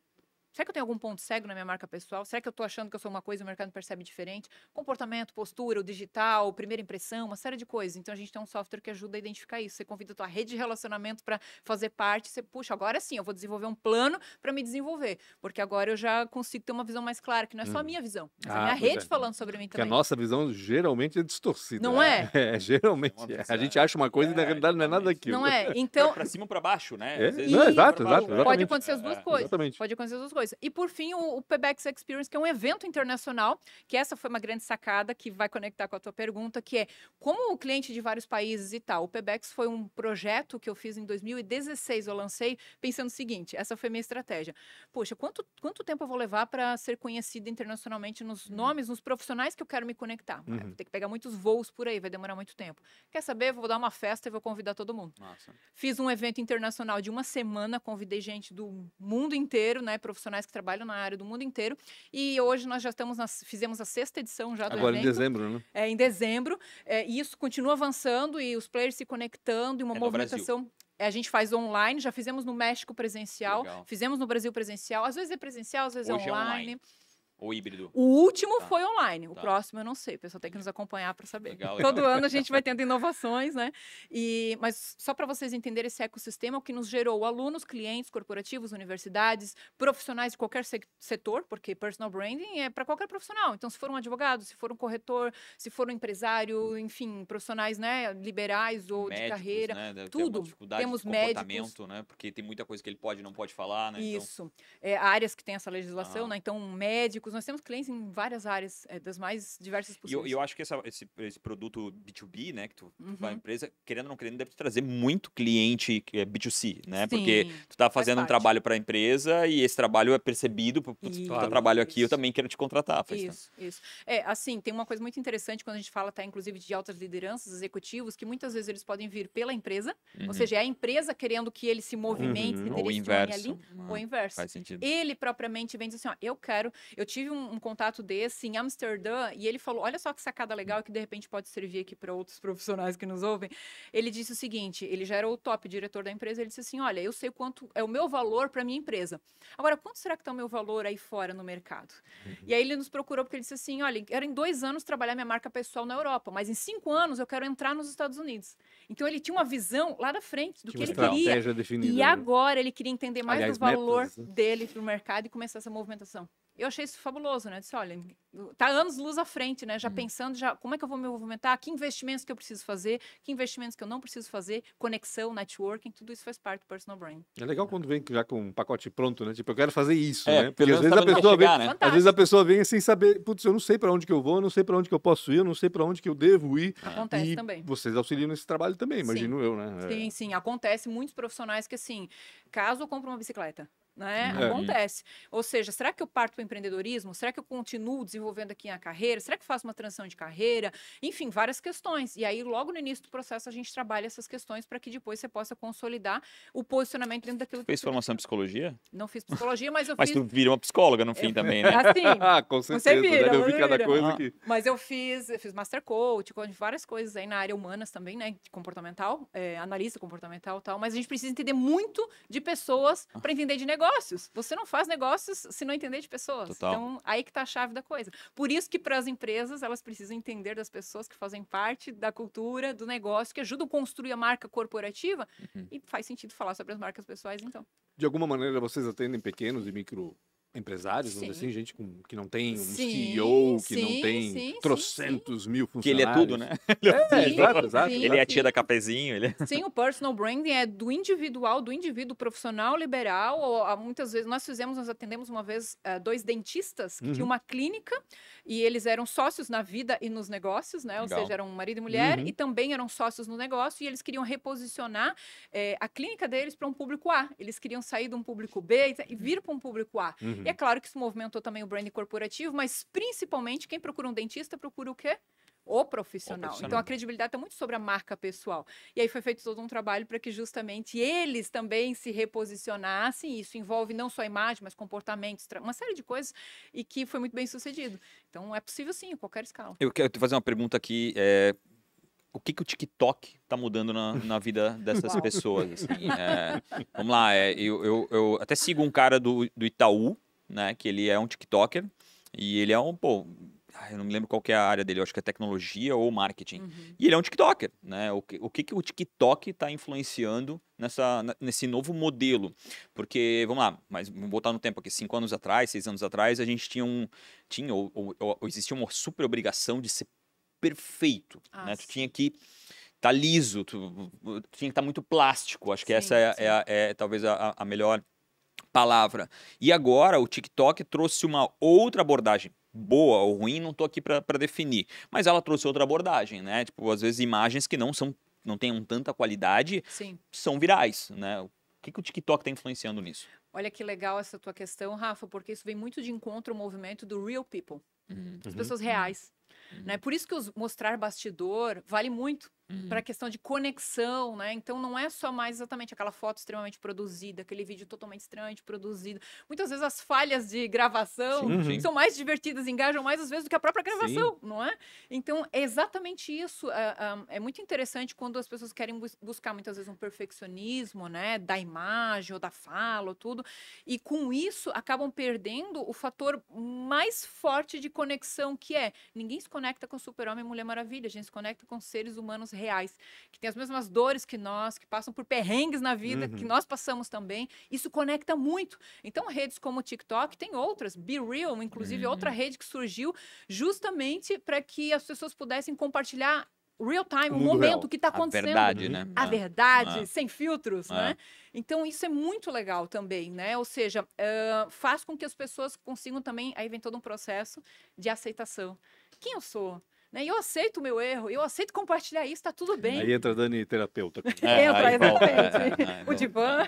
Será que eu tenho algum ponto cego na minha marca pessoal? Será que eu estou achando que eu sou uma coisa e o mercado percebe diferente? Comportamento, postura, o digital, primeira impressão, uma série de coisas. Então a gente tem um software que ajuda a identificar isso. Você convida a tua rede de relacionamento para fazer parte. Você, puxa, agora sim, eu vou desenvolver um plano para me desenvolver. Porque agora eu já consigo ter uma visão mais clara, que não é só a uhum. minha visão, mas é ah, a minha rede é. falando sobre mim também. Porque a nossa visão geralmente é distorcida. Não né? é? É, é geralmente. É, é. a gente acha uma é, coisa e na realidade não é nada daquilo. Não é? Então. para cima ou para baixo, né? não, exato, exato. Pode acontecer as duas coisas. Exatamente. Pode acontecer as duas coisas coisa. E por fim, o, o PBX Experience, que é um evento internacional, que essa foi uma grande sacada que vai conectar com a tua pergunta, que é como o cliente de vários países e tal. O PBX foi um projeto que eu fiz em 2016, eu lancei, pensando o seguinte, essa foi minha estratégia. Poxa, quanto, quanto tempo eu vou levar para ser conhecida internacionalmente nos uhum. nomes, nos profissionais que eu quero me conectar? Uhum. Vou ter que pegar muitos voos por aí, vai demorar muito tempo. Quer saber? Vou dar uma festa e vou convidar todo mundo. Nossa. Fiz um evento internacional de uma semana, convidei gente do mundo inteiro, né, profissional profissionais que trabalham na área do mundo inteiro. E hoje nós já estamos nas, fizemos a sexta edição já do Agora evento, em dezembro, né? É, em dezembro. É, e isso continua avançando e os players se conectando e uma é movimentação é, a gente faz online, já fizemos no México presencial, Legal. fizemos no Brasil presencial, às vezes é presencial, às vezes é online. É online. Ou híbrido? O último tá. foi online, o tá. próximo eu não sei, o pessoal tem que nos acompanhar para saber. Legal, legal. Todo ano a gente vai tendo inovações, né? E, mas só para vocês entenderem esse ecossistema, o que nos gerou alunos, clientes, corporativos, universidades, profissionais de qualquer setor, porque personal branding é para qualquer profissional. Então, se for um advogado, se for um corretor, se for um empresário, enfim, profissionais né, liberais ou médicos, de carreira, né? tudo. Temos médicos. né? Porque tem muita coisa que ele pode e não pode falar, né? Então Isso. Então... É, áreas que tem essa legislação, ah. né? Então, médicos. médico nós temos clientes em várias áreas, é, das mais diversas possíveis. E eu, eu acho que essa, esse, esse produto B2B, né, que tu uhum. vai empresa, querendo ou não querendo, deve trazer muito cliente é B2C, né? Sim, Porque tu tá fazendo um trabalho para a empresa e esse trabalho é percebido, por tu claro, trabalho aqui, isso. eu também quero te contratar. Faz isso, isso. É, assim, tem uma coisa muito interessante quando a gente fala, tá, inclusive, de altas lideranças, executivos, que muitas vezes eles podem vir pela empresa, uhum. ou seja, é a empresa querendo que ele se movimente, uhum. se inverso. ali, ah, ou inverso. Faz sentido. Ele propriamente vem diz assim, ó, eu quero, eu te tive um, um, contato desse em Amsterdã e ele falou: Olha só que sacada legal que de repente pode servir aqui para outros profissionais que nos ouvem. Ele disse o seguinte: ele já era o top diretor da empresa. Ele disse assim: Olha, eu sei quanto é o meu valor para minha empresa. Agora, quanto será que está o meu valor aí fora no mercado? Uhum. E aí ele nos procurou porque ele disse assim: Olha, era em dois anos trabalhar minha marca pessoal na Europa, mas em cinco anos eu quero entrar nos Estados Unidos. Então ele tinha uma visão lá da frente do que ele queria. Definida, e né? agora ele queria entender mais Aliás, do valor metas. Né? dele para o mercado e começar essa movimentação. Eu achei isso fabuloso, né? Eu disse, olha, tá anos luz à frente, né? Já uhum. pensando, já como é que eu vou me movimentar, que investimentos que eu preciso fazer, que investimentos que eu não preciso fazer, conexão, networking, tudo isso faz parte do personal brand É legal quando vem já com um pacote pronto, né? Tipo, eu quero fazer isso, é, né? Porque às vezes tá a pessoa chegar, vem, né? às vezes a pessoa vem sem saber, putz, eu não sei para onde que eu vou, eu não sei para onde que eu posso ir, eu não sei para onde que eu devo ir. Ah. Acontece e também. Vocês auxiliam nesse trabalho também, imagino sim. eu, né? É. Sim, sim, acontece muitos profissionais que assim, caso eu compre uma bicicleta, né? É. Acontece. Ou seja, será que eu parto para o empreendedorismo? Será que eu continuo desenvolvendo aqui a carreira? Será que faço uma transição de carreira? Enfim, várias questões. E aí, logo no início do processo, a gente trabalha essas questões para que depois você possa consolidar o posicionamento dentro daquilo fez que. Fez formação em psicologia? Não fiz psicologia, mas eu fiz. Mas tu vira uma psicóloga no fim eu... também, né? Assim, ah, com certeza. Você vira, né? Eu vi cada vira. coisa aqui. Mas eu fiz, eu fiz master coach, várias coisas aí na área humanas também, né? Comportamental, é, analista comportamental e tal. Mas a gente precisa entender muito de pessoas para ah. entender de negócio negócios. Você não faz negócios se não entender de pessoas. Total. Então, aí que está a chave da coisa. Por isso que para as empresas, elas precisam entender das pessoas que fazem parte da cultura, do negócio, que ajudam a construir a marca corporativa. Uhum. E faz sentido falar sobre as marcas pessoais, então. De alguma maneira, vocês atendem pequenos e micro empresários, vamos dizer assim, gente com, que não tem um sim, CEO, que sim, não tem sim, trocentos mil funcionários. Que ele é tudo, né? É, exato, exato. Ele é a tia da capezinho. Ele... É. Sim, o personal branding é do individual, do indivíduo profissional liberal. Ou, ah, muitas vezes nós fizemos, nós atendemos uma vez eh, dois dentistas que uhum. tinham uma clínica e eles eram sócios na vida e nos negócios, né? Ou Legal. seja, eram marido e mulher uhum. e também eram sócios no negócio e eles queriam reposicionar eh, a clínica deles para um público A. Eles queriam sair de um público B e vir para um público A. Uhum. Uhum. E é uhum. claro que isso movimentou também o branding corporativo, mas principalmente quem procura um dentista procura o quê? O profissional. o então, profissional. Então a credibilidade está muito sobre a marca pessoal. E aí foi feito todo um trabalho para que justamente eles também se reposicionassem. Isso envolve não só a imagem, mas comportamentos, uma série de coisas, e que foi muito bem sucedido. Então é possível sim, em qualquer escala. Eu quero fazer uma pergunta aqui. É... O que, que o TikTok está mudando na, na, vida dessas Uau. pessoas? Assim? É... Vamos lá, é... eu, eu, eu até sigo um cara do, do Itaú, né? Que ele é um TikToker e ele é um, pô, eu não me lembro qual é a área dele, eu acho que é tecnologia ou marketing. Uhum. E ele é um TikToker, né? O que o, que que o TikTok está influenciando nessa, nesse novo modelo? Porque, vamos lá, mas vamos voltar no tempo aqui, cinco anos atrás, seis anos atrás, a gente tinha um. Tinha, ou, ou, ou existia uma super obrigação de ser perfeito. Ah, né? Tu tinha que tá liso, tu, tu tinha que estar tá muito plástico. Acho que sim, essa é, é, é, é talvez a, a melhor palavra. E agora o TikTok trouxe uma outra abordagem boa ou ruim, não estou aqui para definir, mas ela trouxe outra abordagem, né? Tipo, às vezes imagens que não são não tenham tanta qualidade Sim. são virais, né? O que, que o TikTok está influenciando nisso? Olha que legal essa tua questão, Rafa, porque isso vem muito de encontro ao movimento do real people, uhum. as uhum. pessoas reais. Uhum. Né? Por isso que os, mostrar bastidor vale muito. Uhum. Para a questão de conexão, né? Então não é só mais exatamente aquela foto extremamente produzida, aquele vídeo totalmente extremamente produzido. Muitas vezes as falhas de gravação sim, são mais divertidas, engajam mais às vezes do que a própria gravação, sim. não é? Então é exatamente isso. É, é, é, muito interessante quando as pessoas querem bus buscar muitas vezes um perfeccionismo, né? Da imagem ou da fala ou tudo. E com isso acabam perdendo o fator mais forte de conexão que é ninguém se conecta com super-homem e mulher maravilha, a gente se conecta com seres humanos reais, que têm as mesmas dores que nós, que passam por perrengues na vida, uhum. que nós passamos também. Isso conecta muito. Então, redes como o TikTok, tem outras, Be Real, inclusive, uhum. outra rede que surgiu justamente para que as pessoas pudessem compartilhar real time, o, o momento, real. o que está acontecendo. A verdade, né? A ah. verdade, ah. sem filtros, ah. né? Então, isso é muito legal também, né? Ou seja, uh, faz com que as pessoas consigam também, aí vem todo um processo de aceitação. Quem eu sou? Né? eu aceito o meu erro, eu aceito compartilhar isso, tá tudo bem. Aí entra Dani terapeuta. É, é entra, exatamente. É, o divã.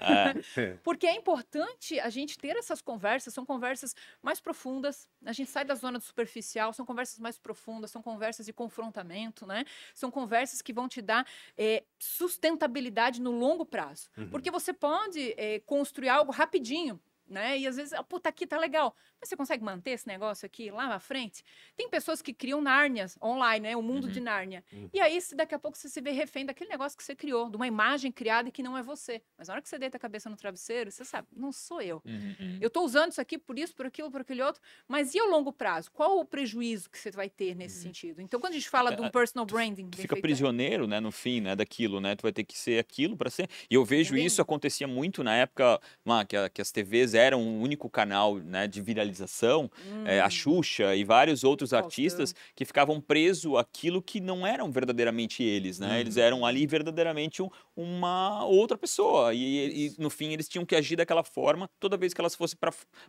É. Porque é importante a gente ter essas conversas, são conversas mais profundas, a gente sai da zona do superficial, são conversas mais profundas, são conversas de confrontamento, né? São conversas que vão te dar eh, sustentabilidade no longo prazo. Uhum. Porque você pode eh, construir algo rapidinho, né? E às vezes, ah, puta aqui, tá legal. Mas você consegue manter esse negócio aqui lá na frente? Tem pessoas que criam Nárnias online, né? O mundo uhum. de Nárnia. Uhum. E aí, se daqui a pouco você se vê refém daquele negócio que você criou, de uma imagem criada que não é você. Mas na hora que você deita a cabeça no travesseiro, você sabe, não sou eu. Uhum. uhum. Eu estou usando isso aqui por isso, por aquilo, por aquele outro. Mas e a longo prazo? Qual o prejuízo que você vai ter nesse uhum. sentido? Então, quando a gente fala é, de é, um personal branding. Tu fica né? prisioneiro, né? No fim, né? Daquilo, né? Tu vai ter que ser aquilo para ser. E eu vejo Entendi. isso acontecia muito na época, que, que as TVs eram o único canal né, de viralização realização, eh, hum. é, a Xuxa e vários outros artistas que ficavam presos àquilo que não eram verdadeiramente eles, né? Hum. Eles uhum. eram ali verdadeiramente um, uma outra pessoa. E, e, no fim eles tinham que agir daquela forma toda vez que elas fossem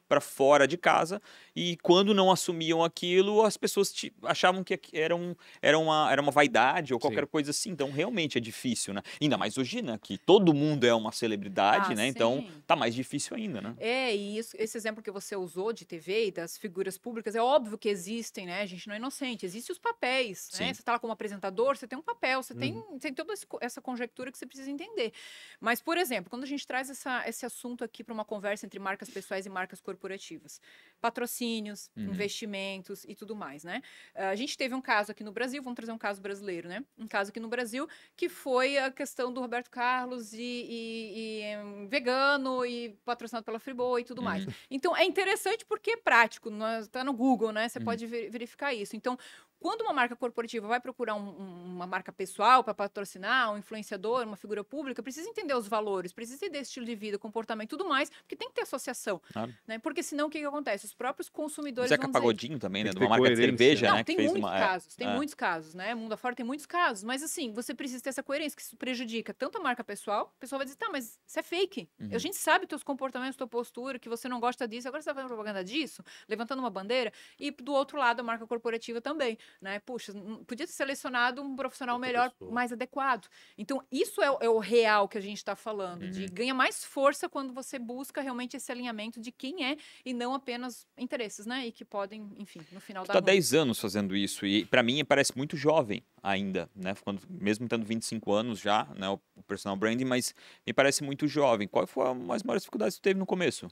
para fora de casa. E quando não assumiam aquilo, as pessoas achavam que era, um, era, uma, era uma vaidade ou qualquer Sim. coisa assim. Então realmente é difícil, né? Ainda mais hoje, né? Que todo mundo é uma celebridade, ah, né? Então, sim. Então tá mais difícil ainda, né? É, e isso, esse exemplo que você usou de TV e das figuras públicas, é óbvio que existem, né? A gente não é inocente, existem os papéis, né, Sim. né? Você está lá como apresentador, você tem um papel, você, uhum. tem, você tem toda essa conjectura que você precisa entender. Mas, por exemplo, quando a gente traz essa, esse assunto aqui para uma conversa entre marcas pessoais e marcas corporativas, patrocínios, uhum. investimentos e tudo mais, né? Eh, a gente teve um caso aqui no Brasil, vamos trazer um caso brasileiro, né? Um caso aqui no Brasil que foi a questão do Roberto Carlos e, e, e um, vegano e patrocinado pela Friboi e tudo uhum. mais. Então, é interessante porque porque é prático, está né? no Google, né? Você uhum. pode verificar isso. Então, quando uma marca corporativa vai procurar um, uma marca pessoal para patrocinar, um influenciador, uma figura pública, precisa entender os valores, precisa entender estilo de vida, comportamento e tudo mais, porque tem que ter associação. Claro. Né? Porque senão o que, que, acontece? Os próprios consumidores. Zeca vão Pagodinho também, né? De uma marca coerência. de cerveja, Não, né? Tem muitos uma... É. casos, tem é. muitos casos, né? Mundo afora tem muitos casos. Mas assim, você precisa ter essa coerência, que isso prejudica tanto a marca pessoal, a pessoa vai dizer, tá, mas isso é fake. Uhum. A gente sabe teus comportamentos, tua postura, que você não gosta disso, agora você está fazendo propaganda disso, levantando uma bandeira, e do outro lado a marca corporativa também né? Puxa, hum, podia ter selecionado um profissional Outra melhor, pessoa. mais adequado. Então, isso é, é, o real que a gente está falando, uhum. de ganha mais força quando você busca realmente esse alinhamento de quem é e não apenas interesses, né? E que podem, enfim, no final tu da. Está 10 anos fazendo isso e para mim parece muito jovem ainda, né? Quando, mesmo tendo 25 anos já, né? O personal branding, mas me parece muito jovem. Qual foi mais maiores dificuldades que teve no começo?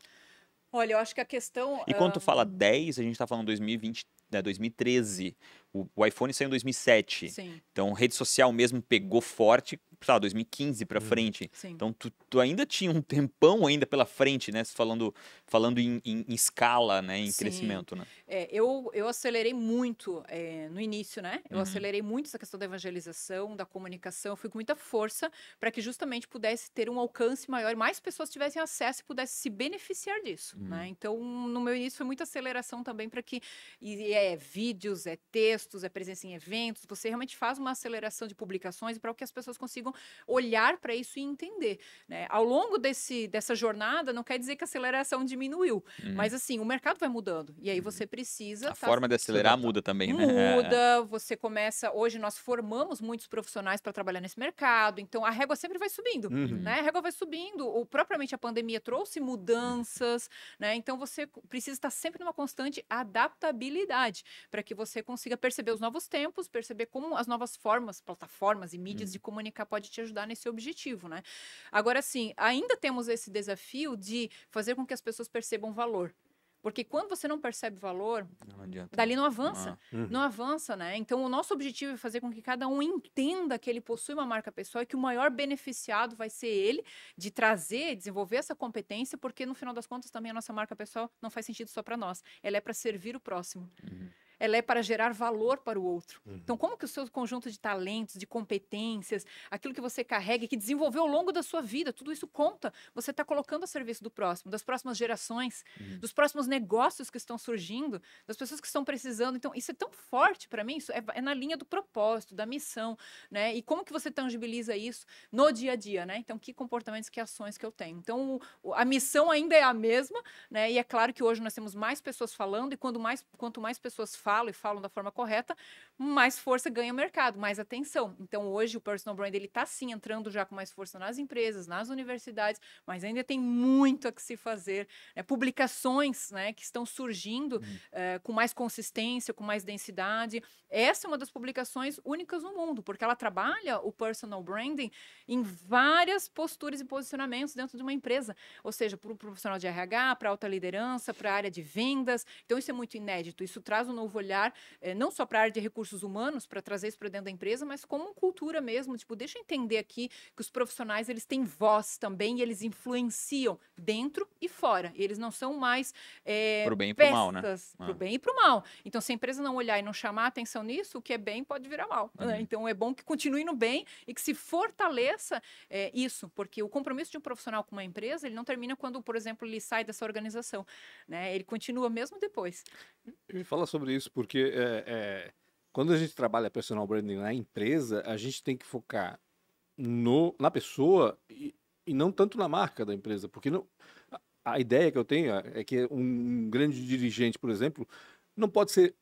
Olha, eu acho que a questão. E quando uh... tu fala 10, a gente está falando 2020, né, 2013. O, o, iPhone saiu em 2007. Sim. Então, rede social mesmo pegou forte tá, 2015 para frente. Sim. Então tu, tu, ainda tinha um tempão ainda pela frente, né? Falando, falando em, em, em escala, né? Em Sim. crescimento, né? É, eu, eu acelerei muito é, no início, né? Eu uhum. acelerei muito essa questão da evangelização, da comunicação. Eu fui com muita força para que justamente pudesse ter um alcance maior, mais pessoas tivessem acesso e pudessem se beneficiar disso, né? uhum. né? Então, no meu início foi muita aceleração também para que e é vídeos, é textos, é presença em eventos. Você realmente faz uma aceleração de publicações para que as pessoas consigam consigam olhar para isso e entender. Né? Ao longo desse, dessa jornada, não quer dizer que a aceleração diminuiu, hum. mas assim, o mercado vai mudando. E aí uhum. você precisa. A tá... forma de acelerar muda também, muda, né? Muda, é. você começa. Hoje nós formamos muitos profissionais para trabalhar nesse mercado, então a régua sempre vai subindo, uhum. né? A régua vai subindo. O, propriamente a pandemia trouxe mudanças, né? Então você precisa estar sempre numa constante adaptabilidade para que você consiga perceber os novos tempos, perceber como as novas formas, plataformas e mídias uhum. de comunicar podem pode te ajudar nesse objetivo, né? Agora, sim, ainda temos esse desafio de fazer com que as pessoas percebam valor. Porque quando você não percebe valor, não dali não né? avança. Ah. Uhum. Não avança, né? Então, o nosso objetivo é fazer com que cada um entenda que ele possui uma marca pessoal e que o maior beneficiado vai ser ele de trazer, desenvolver essa competência, porque no final das contas também a nossa marca pessoal não faz sentido só para nós. Ela é para servir o próximo. Uhum ela é para gerar valor para o outro. Uhum. Então, como que o seu conjunto de talentos, de competências, aquilo que você carrega, que desenvolveu ao longo da sua vida, tudo isso conta. Você está colocando a serviço do próximo, das próximas gerações, uhum. dos próximos negócios que estão surgindo, das pessoas que estão precisando. Então, isso é tão forte para mim, isso é, é, na linha do propósito, da missão, né? E como que você tangibiliza isso no dia a dia, né? Então, que comportamentos, que ações que eu tenho. Então, a missão ainda é a mesma, né? E é claro que hoje nós temos mais pessoas falando e quando mais, quanto mais pessoas falam, falo e falam da forma correta, mais força ganha o mercado, mais atenção. Então, hoje, o personal brand, ele tá, sim entrando já com mais força nas empresas, nas universidades, mas ainda tem muito a que se fazer. Né? Publicações, né, que estão surgindo uhum. eh, com mais consistência, com mais densidade. Essa é uma das publicações únicas no mundo, porque ela trabalha o personal branding em várias posturas e posicionamentos dentro de uma empresa. Ou seja, para o profissional de RH, para alta liderança, para a área de vendas. Então, isso é muito inédito. Isso traz um novo olhar, eh, não só para a área de recursos recursos humanos para trazer isso para dentro da empresa, mas como cultura mesmo, tipo, deixa eu entender aqui que os profissionais, eles têm voz também e eles influenciam dentro e fora. Eles não são mais é, pro bem e pro mal, né? Pro ah. bem e pro mal. Então, se a empresa não olhar e não chamar atenção nisso, o que é bem pode virar mal. Né? Uhum. Né? Então, é bom que continue no bem e que se fortaleça é, isso, porque o compromisso de um profissional com uma empresa, ele não termina quando, por exemplo, ele sai dessa organização, né? Ele continua mesmo depois. Fala sobre isso, porque é, é quando a gente trabalha personal branding na empresa, a gente tem que focar no, na pessoa e, e não tanto na marca da empresa, porque não, a ideia que eu tenho é, é que um grande dirigente, por exemplo, não pode ser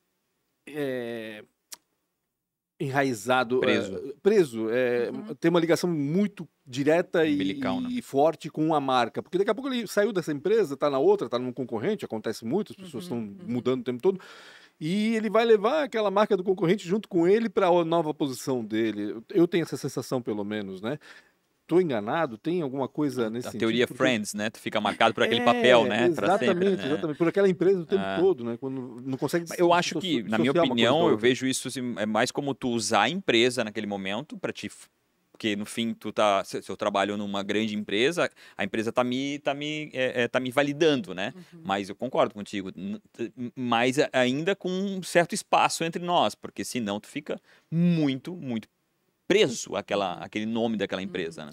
é, enraizado, é, preso, é, preso é, uhum. tem uma ligação muito direta Umbilical, né? e, né? forte com a marca, porque daqui a pouco ele saiu dessa empresa, está na outra, está num concorrente, acontece muito, as pessoas estão uhum, uhum. mudando o tempo todo e ele vai levar aquela marca do concorrente junto com ele para a nova posição dele. Eu tenho essa sensação, pelo menos, né? Estou enganado? Tem alguma coisa nesse A sentido? teoria porque... Friends, né? Tu fica marcado por aquele é, papel, né? Exatamente, sempre, né? exatamente. Por aquela empresa o tempo ah. todo, né? Quando não consegue... Eu acho que, na minha opinião, eu vejo isso assim, é mais como tu usar a empresa naquele momento para te porque no fim, tu tá, se, eu trabalho numa grande empresa, a empresa tá me, tá me, é, é tá me validando, né? Uhum. Mas eu concordo contigo, mas ainda com um certo espaço entre nós, porque senão tu fica muito, muito preso àquela, uhum. àquele nome daquela empresa, uhum. né?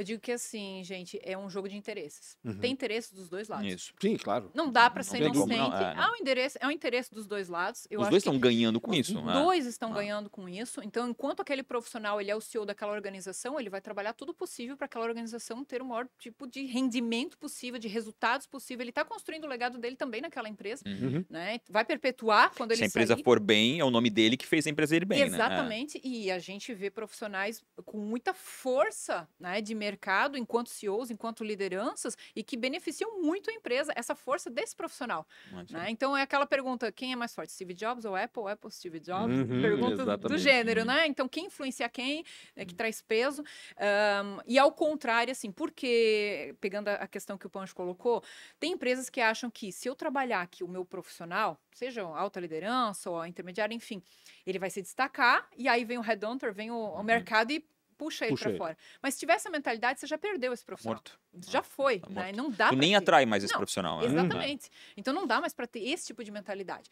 Eu digo que assim, gente, é um jogo de interesses. Uhum. Tem interesse dos dois lados. Isso. Sim, claro. Não dá para ser inocente. Não, é, é não. Há um interesse, é um interesse dos dois lados. Eu os dois estão ganhando com isso. Os né? dois é. estão ah. ganhando com isso. Então, enquanto aquele profissional ele é o CEO daquela organização, ele vai trabalhar tudo possível para aquela organização ter o maior tipo de rendimento possível, de resultados possível. Ele está construindo o legado dele também naquela empresa, uhum. uhum. né? Vai perpetuar quando ele Se a empresa sair. for bem, é o nome dele que fez a empresa ir bem, Exatamente. Né? É. E a gente vê profissionais com muita força, né, de mercado mercado enquanto CEOs, enquanto lideranças e que beneficiam muito a empresa, essa força desse profissional. Né? Então é aquela pergunta: quem é mais forte, Steve Jobs ou Apple? Apple, Steve Jobs? Uhum, pergunta do gênero, né? Uhum. Então quem influencia quem, é que uhum. traz peso. Um, e ao contrário, assim, porque, pegando a questão que o Pancho colocou, tem empresas que acham que se eu trabalhar aqui o meu profissional, seja alta liderança ou intermediário, enfim, ele vai se destacar e aí vem o headhunter, vem o, o uhum. mercado e puxa ele para fora. Mas se tiver essa mentalidade, você já perdeu esse profissional. Morto. Já foi, tá né? Não dá. Tu nem ter. atrai mais esse profissional. Né? Exatamente. Né? Então não dá mais para ter esse tipo de mentalidade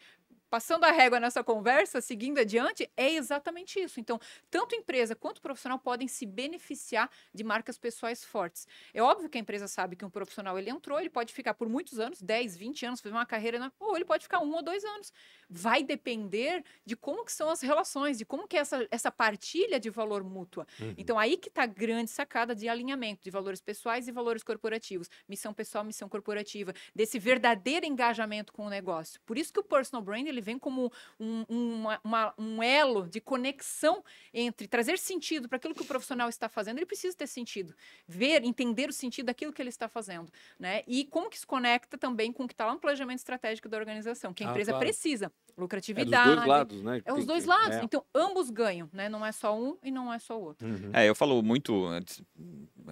passando a régua nessa conversa, seguindo adiante, é exatamente isso. Então, tanto empresa quanto profissional podem se beneficiar de marcas pessoais fortes. É óbvio que a empresa sabe que um profissional ele entrou, ele pode ficar por muitos anos, 10, 20 anos, fazer uma carreira, ou ele pode ficar um ou dois anos. Vai depender de como que são as relações, de como que é essa, essa partilha de valor mútua. Uhum. Então, aí que está a grande sacada de alinhamento de valores pessoais e valores corporativos. Missão pessoal, missão corporativa. Desse verdadeiro engajamento com o negócio. Por isso que o personal brand, ele vem como um, uma, uma, um elo de conexão entre trazer sentido para aquilo que o profissional está fazendo. Ele precisa ter sentido, ver, entender o sentido daquilo que ele está fazendo, né? E como que se conecta também com o que está lá no planejamento estratégico da organização, que a ah, empresa ah, claro. precisa. Lucratividade. É dos dois lados, né? É os dois que... lados. É. Então, ambos ganham, né? Não é só um e não é só o outro. Uhum. É, eu falo muito,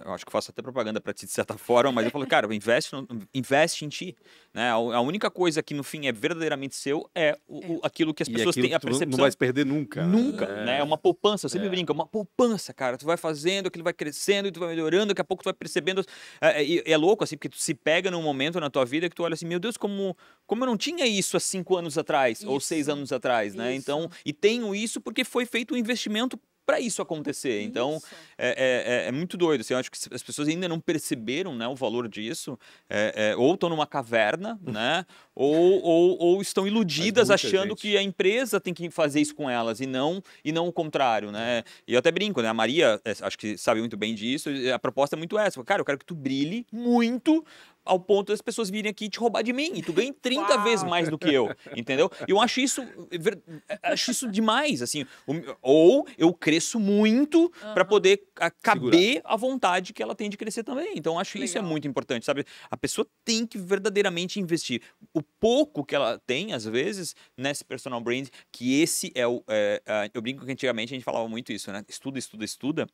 eu acho que faço até propaganda para ti de certa forma, mas eu falo, cara, investe, investe em ti. Né? A única coisa que no fim é verdadeiramente seu é o, o, é. aquilo que as pessoas têm a percepção. Não vai se perder nunca. Nunca, é. né? É uma poupança, Você sempre é. brinco, é uma poupança, cara. Tu vai fazendo, aquilo vai crescendo, e tu vai melhorando, daqui a pouco tu vai percebendo. É, é, é louco, assim, porque tu se pega num momento na tua vida que tu olha assim, meu Deus, como, como eu não tinha isso há cinco anos atrás, isso. ou seis anos atrás, né? Isso. Então, e tenho isso porque foi feito um investimento para isso acontecer. Então, é, é, é, é, muito doido. Assim, eu acho que as pessoas ainda não perceberam né, o valor disso, é, é ou estão numa caverna, né, ou, ou, ou estão iludidas achando gente. que a empresa tem que fazer isso com elas e não e não o contrário, né? E eu até brinco, né? A Maria, é, acho que sabe muito bem disso, a proposta é muito essa. Cara, eu quero que tu brilhe muito, ao ponto das pessoas virem aqui te roubar de mim. E tu ganha 30 Uau. vezes mais do que eu, entendeu? Eu acho isso acho isso demais, assim. Ou eu cresço muito para poder caber à a vontade que ela tem de crescer também. Então acho que isso é muito importante, sabe? A pessoa tem que verdadeiramente investir. O pouco que ela tem, às vezes, nesse personal brand, que esse é o. É, é, eu brinco que antigamente a gente falava muito isso, né? Estuda, estuda, estuda,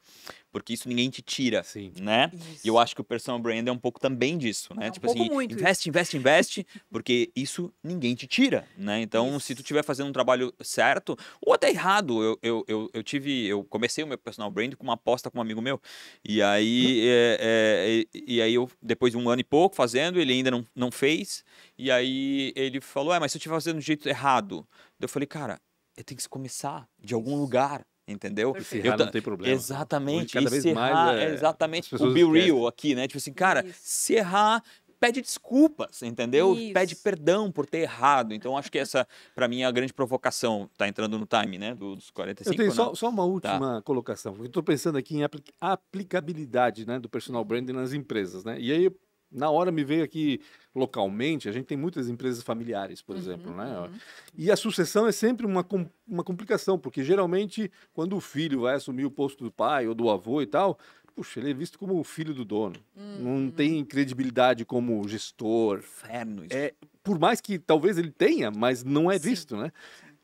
porque isso ninguém te tira, Sim. né? E eu acho que o personal brand é um pouco também disso, né? É um tipo assim, investe, investe, investe, porque isso ninguém te tira, né? Então, isso. se tu estiver fazendo um trabalho certo, ou até errado, eu, eu, eu, eu, tive. Eu comecei o meu personal brand com uma aposta com um amigo meu. E aí, hum. é, é, e, e aí eu, depois de um ano e pouco fazendo, ele ainda não, não fez, e aí ele falou: É, mas se eu estiver fazendo do jeito errado. Eu falei: Cara, eu tenho que começar de algum lugar. Entendeu? Eu, não tem problema. Exatamente. cada vez errar, mais, é... exatamente. O Be Real aqui, né? Tipo assim, cara, Isso. se errar, pede desculpas, entendeu? Isso. Pede perdão por ter errado. Então, acho que essa, para mim, é a grande provocação. Tá entrando no time, né? Dos 45. Eu tenho só, né? só uma tá. última tá. colocação. Eu tô pensando aqui em aplicabilidade né, do personal branding nas empresas, né? E aí, na hora me veio aqui localmente, a gente tem muitas empresas familiares, por uhum, exemplo, né? Uhum. E a sucessão é sempre uma, uma complicação, porque geralmente quando o filho vai assumir o posto do pai ou do avô e tal, puxa, ele é visto como o filho do dono. Uhum. Não tem credibilidade como gestor. Inferno isso. É, por mais que talvez ele tenha, mas não é Sim. visto, né?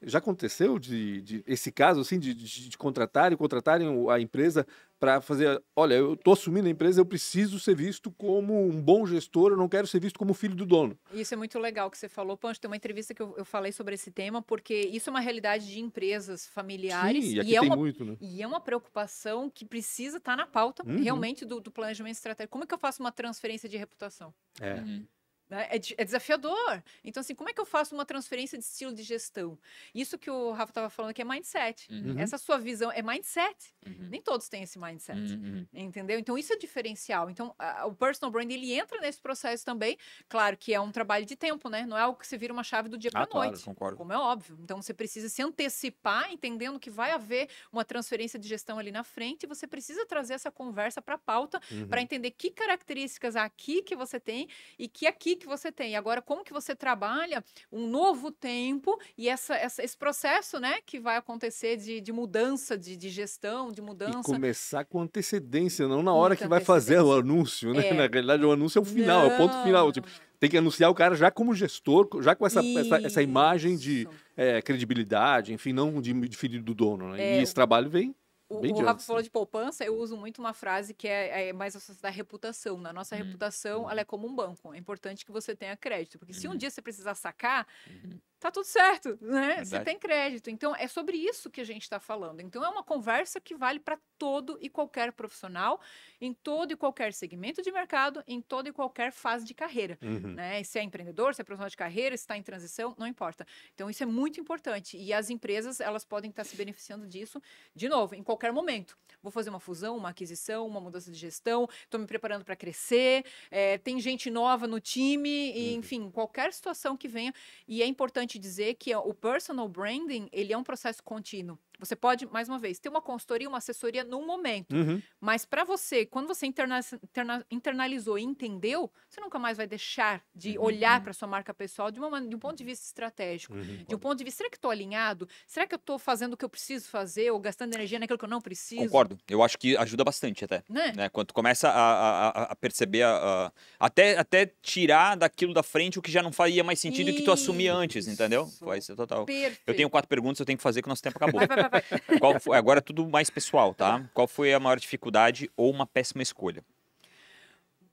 Já aconteceu de, de esse caso assim de, de, de contratarem, contratarem a empresa para fazer, olha, eu estou assumindo a empresa, eu preciso ser visto como um bom gestor, eu não quero ser visto como filho do dono. Isso é muito legal que você falou, Pancho, tem uma entrevista que eu, eu falei sobre esse tema, porque isso é uma realidade de empresas familiares. Sim, e, é uma, muito, né? e é uma preocupação que precisa estar tá na pauta uhum. realmente do, do planejamento estratégico. Como é que eu faço uma transferência de reputação? É. Uhum. Né, é, é, desafiador. Então, assim, como é que eu faço uma transferência de estilo de gestão? Isso que o Rafa estava falando aqui é mindset. Uhum. Essa sua visão é mindset. Uhum. Nem todos têm esse mindset. Uhum. uhum. Entendeu? Então, isso é diferencial. Então, a, o personal brand, ele entra nesse processo também. Claro que é um trabalho de tempo, né? Não é algo que você vira uma chave do dia para ah, claro, noite. Concordo. Como é óbvio. Então, você precisa se antecipar, entendendo que vai haver uma transferência de gestão ali na frente. E você precisa trazer essa conversa para a pauta, para uhum. entender que características aqui que você tem e que aqui que você tem. Agora, como que você trabalha um novo tempo e essa, essa esse processo né, que vai acontecer de, de mudança de, de, gestão, de mudança. E começar com antecedência, não na hora Muita que vai fazer o anúncio, né? É. Na realidade, o anúncio é o final, não. é o ponto final. Tipo, tem que anunciar o cara já como gestor, já com essa, essa, essa, imagem de é, credibilidade, enfim, não de, de filho do dono. Né? É. E esse trabalho vem o, o Rafa falou né? de poupança, eu uso muito uma frase que é, é mais associada à reputação. Na né? nossa hum, reputação, ela é como um banco. É importante que você tenha crédito. Porque se um uhum. dia você precisar sacar, uhum tá tudo certo, né? Verdade. Você tem crédito. Então, é sobre isso que a gente está falando. Então, é uma conversa que vale para todo e qualquer profissional, em todo e qualquer segmento de mercado, em toda e qualquer fase de carreira, uhum. né? se é empreendedor, se é profissional de carreira, se está em transição, não importa. Então, isso é muito importante. E as empresas, elas podem estar tá se beneficiando disso, de novo, em qualquer momento. Vou fazer uma fusão, uma aquisição, uma mudança de gestão, estou me preparando para crescer, é, tem gente nova no time, e, uhum. enfim, qualquer situação que venha. E é importante importante dizer que o personal branding, ele é um processo contínuo. Você pode, mais uma vez, ter uma consultoria, uma assessoria num momento. Uhum. Mas para você, quando você interna interna internalizou e entendeu, você nunca mais vai deixar de uhum. olhar uhum. para sua marca pessoal de, uma, de, um ponto de vista estratégico. Uhum. De um ponto de vista, será que estou alinhado? Será que eu estou fazendo o que eu preciso fazer ou gastando energia naquilo que eu não preciso? Concordo. Eu acho que ajuda bastante até. Né? Né? Quando tu começa a, a, a perceber, a, até, até tirar daquilo da frente o que já não faria mais sentido Isso. e que tu assumia antes, entendeu? Foi ser total. Perfeito. Eu tenho quatro perguntas, eu tenho que fazer que o nosso tempo acabou. Qual foi, agora é tudo mais pessoal, tá? Qual foi a maior dificuldade ou uma péssima escolha?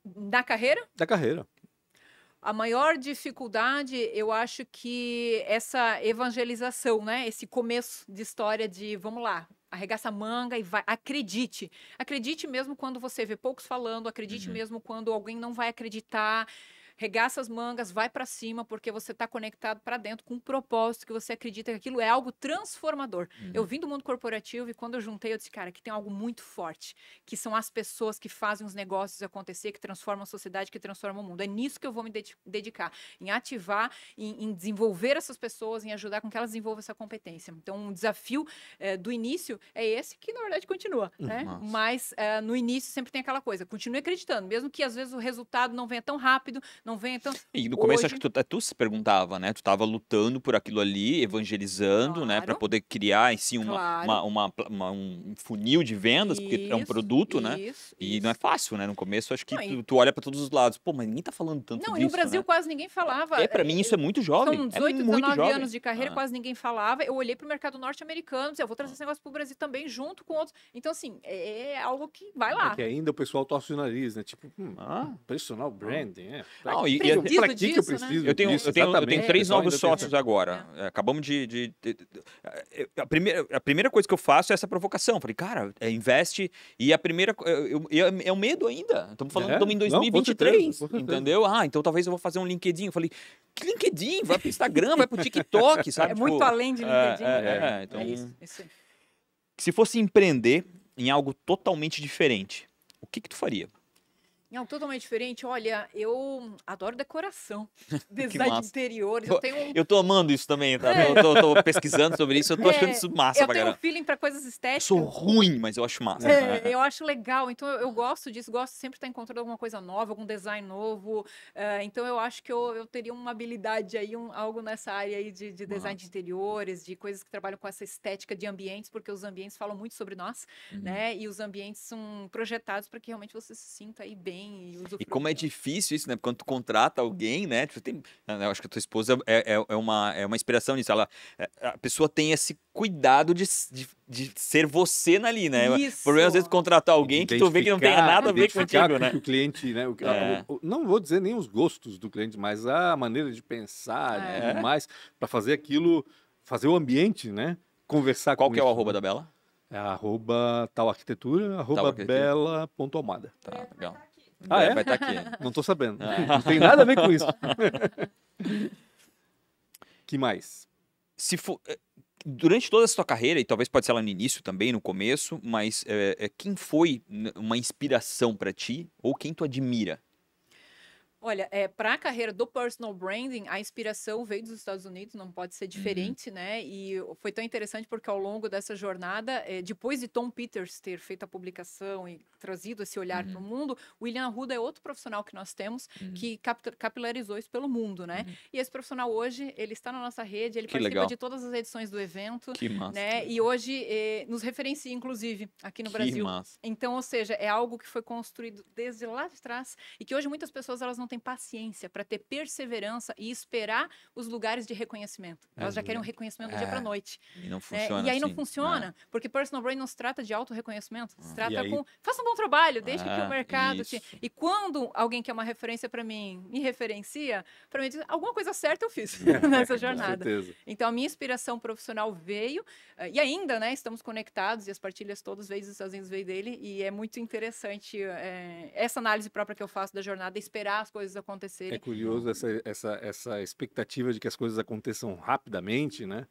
Da carreira? Da carreira. A maior dificuldade, eu acho que essa evangelização, né? Esse começo de história de vamos lá, arregaça a manga e vai, acredite. Acredite mesmo quando você vê poucos falando, acredite uhum. mesmo quando alguém não vai acreditar regaça as mangas, vai para cima, porque você está conectado para dentro com um propósito que você acredita que aquilo é algo transformador. Uhum. Eu vim do mundo corporativo e quando eu juntei, eu disse, cara, que tem algo muito forte, que são as pessoas que fazem os negócios acontecer, que transformam a sociedade, que transformam o mundo. É nisso que eu vou me dedicar, em ativar, em, em desenvolver essas pessoas, em ajudar com que elas desenvolvam essa competência. Então, um desafio é, do início é esse que, na verdade, continua, hum, né? Mas é, no início sempre tem aquela coisa, continue acreditando, mesmo que às vezes o resultado não venha tão rápido, não vem. Então, e no começo hoje... acho que tu, é, tu, se perguntava, né? Tu estava lutando por aquilo ali, evangelizando, né? claro. né? Para poder criar em si uma, claro. uma, uma, uma, um funil de vendas, isso, porque é um produto, isso, né? Isso. E não é fácil, né? No começo acho que tu, tu, olha para todos os lados. Pô, mas ninguém tá falando tanto não, disso. Não, e no Brasil né? quase ninguém falava. É, para mim isso é muito jovem. São 18, é muito 19 jovem. anos de carreira, ah. quase ninguém falava. Eu olhei para o mercado norte-americano, eu vou trazer ah. esse negócio pro Brasil também junto com outros. Então assim, é, é algo que vai é lá. porque ainda o pessoal torce o nariz, né? Tipo, hum, ah, personal branding, é. Tá não, e, eu né? preciso disso, eu preciso. Né? Eu, tenho, eu, tenho, eu tenho três é, novos sócios tem... agora. É. Acabamos de, de, de. a, primeira, a primeira coisa que eu faço é essa provocação. Falei, cara, é, investe. E a primeira. É, é o medo ainda. Estamos falando, estamos é? em 2023. Não, certeza, entendeu? Ah, então talvez eu vou fazer um LinkedIn. Eu falei, LinkedIn? Vai pro Instagram, vai pro TikTok, sabe? É tipo, muito além de é, LinkedIn. É, né? então, isso, isso. Se fosse empreender em algo totalmente diferente, o que, que tu faria? Não, totalmente diferente. Olha, eu adoro decoração, design de interiores. Eu, tenho um... eu tô amando isso também, tá? É. Eu tô, tô, pesquisando sobre isso, eu tô é. achando isso massa eu pra galera. Eu tenho um feeling pra coisas estéticas. Eu sou ruim, mas eu acho massa. É, eu acho legal, então eu, eu, gosto disso, gosto sempre de estar encontrando alguma coisa nova, algum design novo. Uh, então eu acho que eu, eu teria uma habilidade aí, um, algo nessa área aí de, de design de interiores, de coisas que trabalham com essa estética de ambientes, porque os ambientes falam muito sobre nós, uhum. né? E os ambientes são projetados para que realmente você se sinta aí bem bem. E, usufruir. e como é difícil isso, né? Quando tu contrata alguém, né? Tu tipo, tem, ah, né? eu acho que a tua esposa é, é, é, uma, é uma inspiração nisso. Ela, é, a pessoa tem esse cuidado de, de, de ser você ali, né? Isso. O problema às vezes contratar alguém que tu vê que não tem nada a ver contigo, né? com né? Que o cliente, né? O, é. não vou dizer nem os gostos do cliente, mas a maneira de pensar, né? é. né? mais para fazer aquilo, fazer o ambiente, né? Conversar Qual com Qual que isso. é o arroba da Bela? É arroba tal arquitetura, arroba bela.almada. Tá, é, tá, legal. Ah, é? é vai estar tá aqui. Não tô sabendo. Ah. Não tem nada a ver com isso. que mais? Se for eh, durante toda a sua carreira, e talvez pode ser lá no início também, no começo, mas é, quem foi uma inspiração para ti ou quem tu admira? Olha, é, eh, para a carreira do personal branding, a inspiração veio dos Estados Unidos, não pode ser uhum. diferente, uhum. né? E foi tão interessante porque ao longo dessa jornada, é, depois de Tom Peters ter feito a publicação e trazido esse olhar uhum. para o mundo, William Arruda é outro profissional que nós temos uhum. que capilarizou isso pelo mundo, né? Uhum. E esse profissional hoje, ele está na nossa rede, ele que participa legal. de todas as edições do evento, que massa. né? E hoje eh, nos referencia, inclusive, aqui no que Brasil. Massa. Então, ou seja, é algo que foi construído desde lá de trás e que hoje muitas pessoas elas não têm paciência, para ter perseverança e esperar os lugares de reconhecimento. Elas já uhum. querem um reconhecimento do dia para é. noite. E não né? funciona. E aí assim, não né? funciona, porque personal branding não se trata de auto-reconhecimento, se uhum. trata aí... com faça um bom trabalho, deixa que o ah, mercado isso. te. E quando alguém que é uma referência para mim me referencia, para mim diz, alguma coisa certa eu fiz nessa jornada. Então a minha inspiração profissional veio eh, e ainda, né, estamos conectados e as partilhas todas vezes os Estados veio dele e é muito interessante é, essa análise própria que eu faço da jornada, esperar as coisas coisas é acontecerem. É curioso essa, essa, essa expectativa de que as coisas aconteçam rapidamente, né?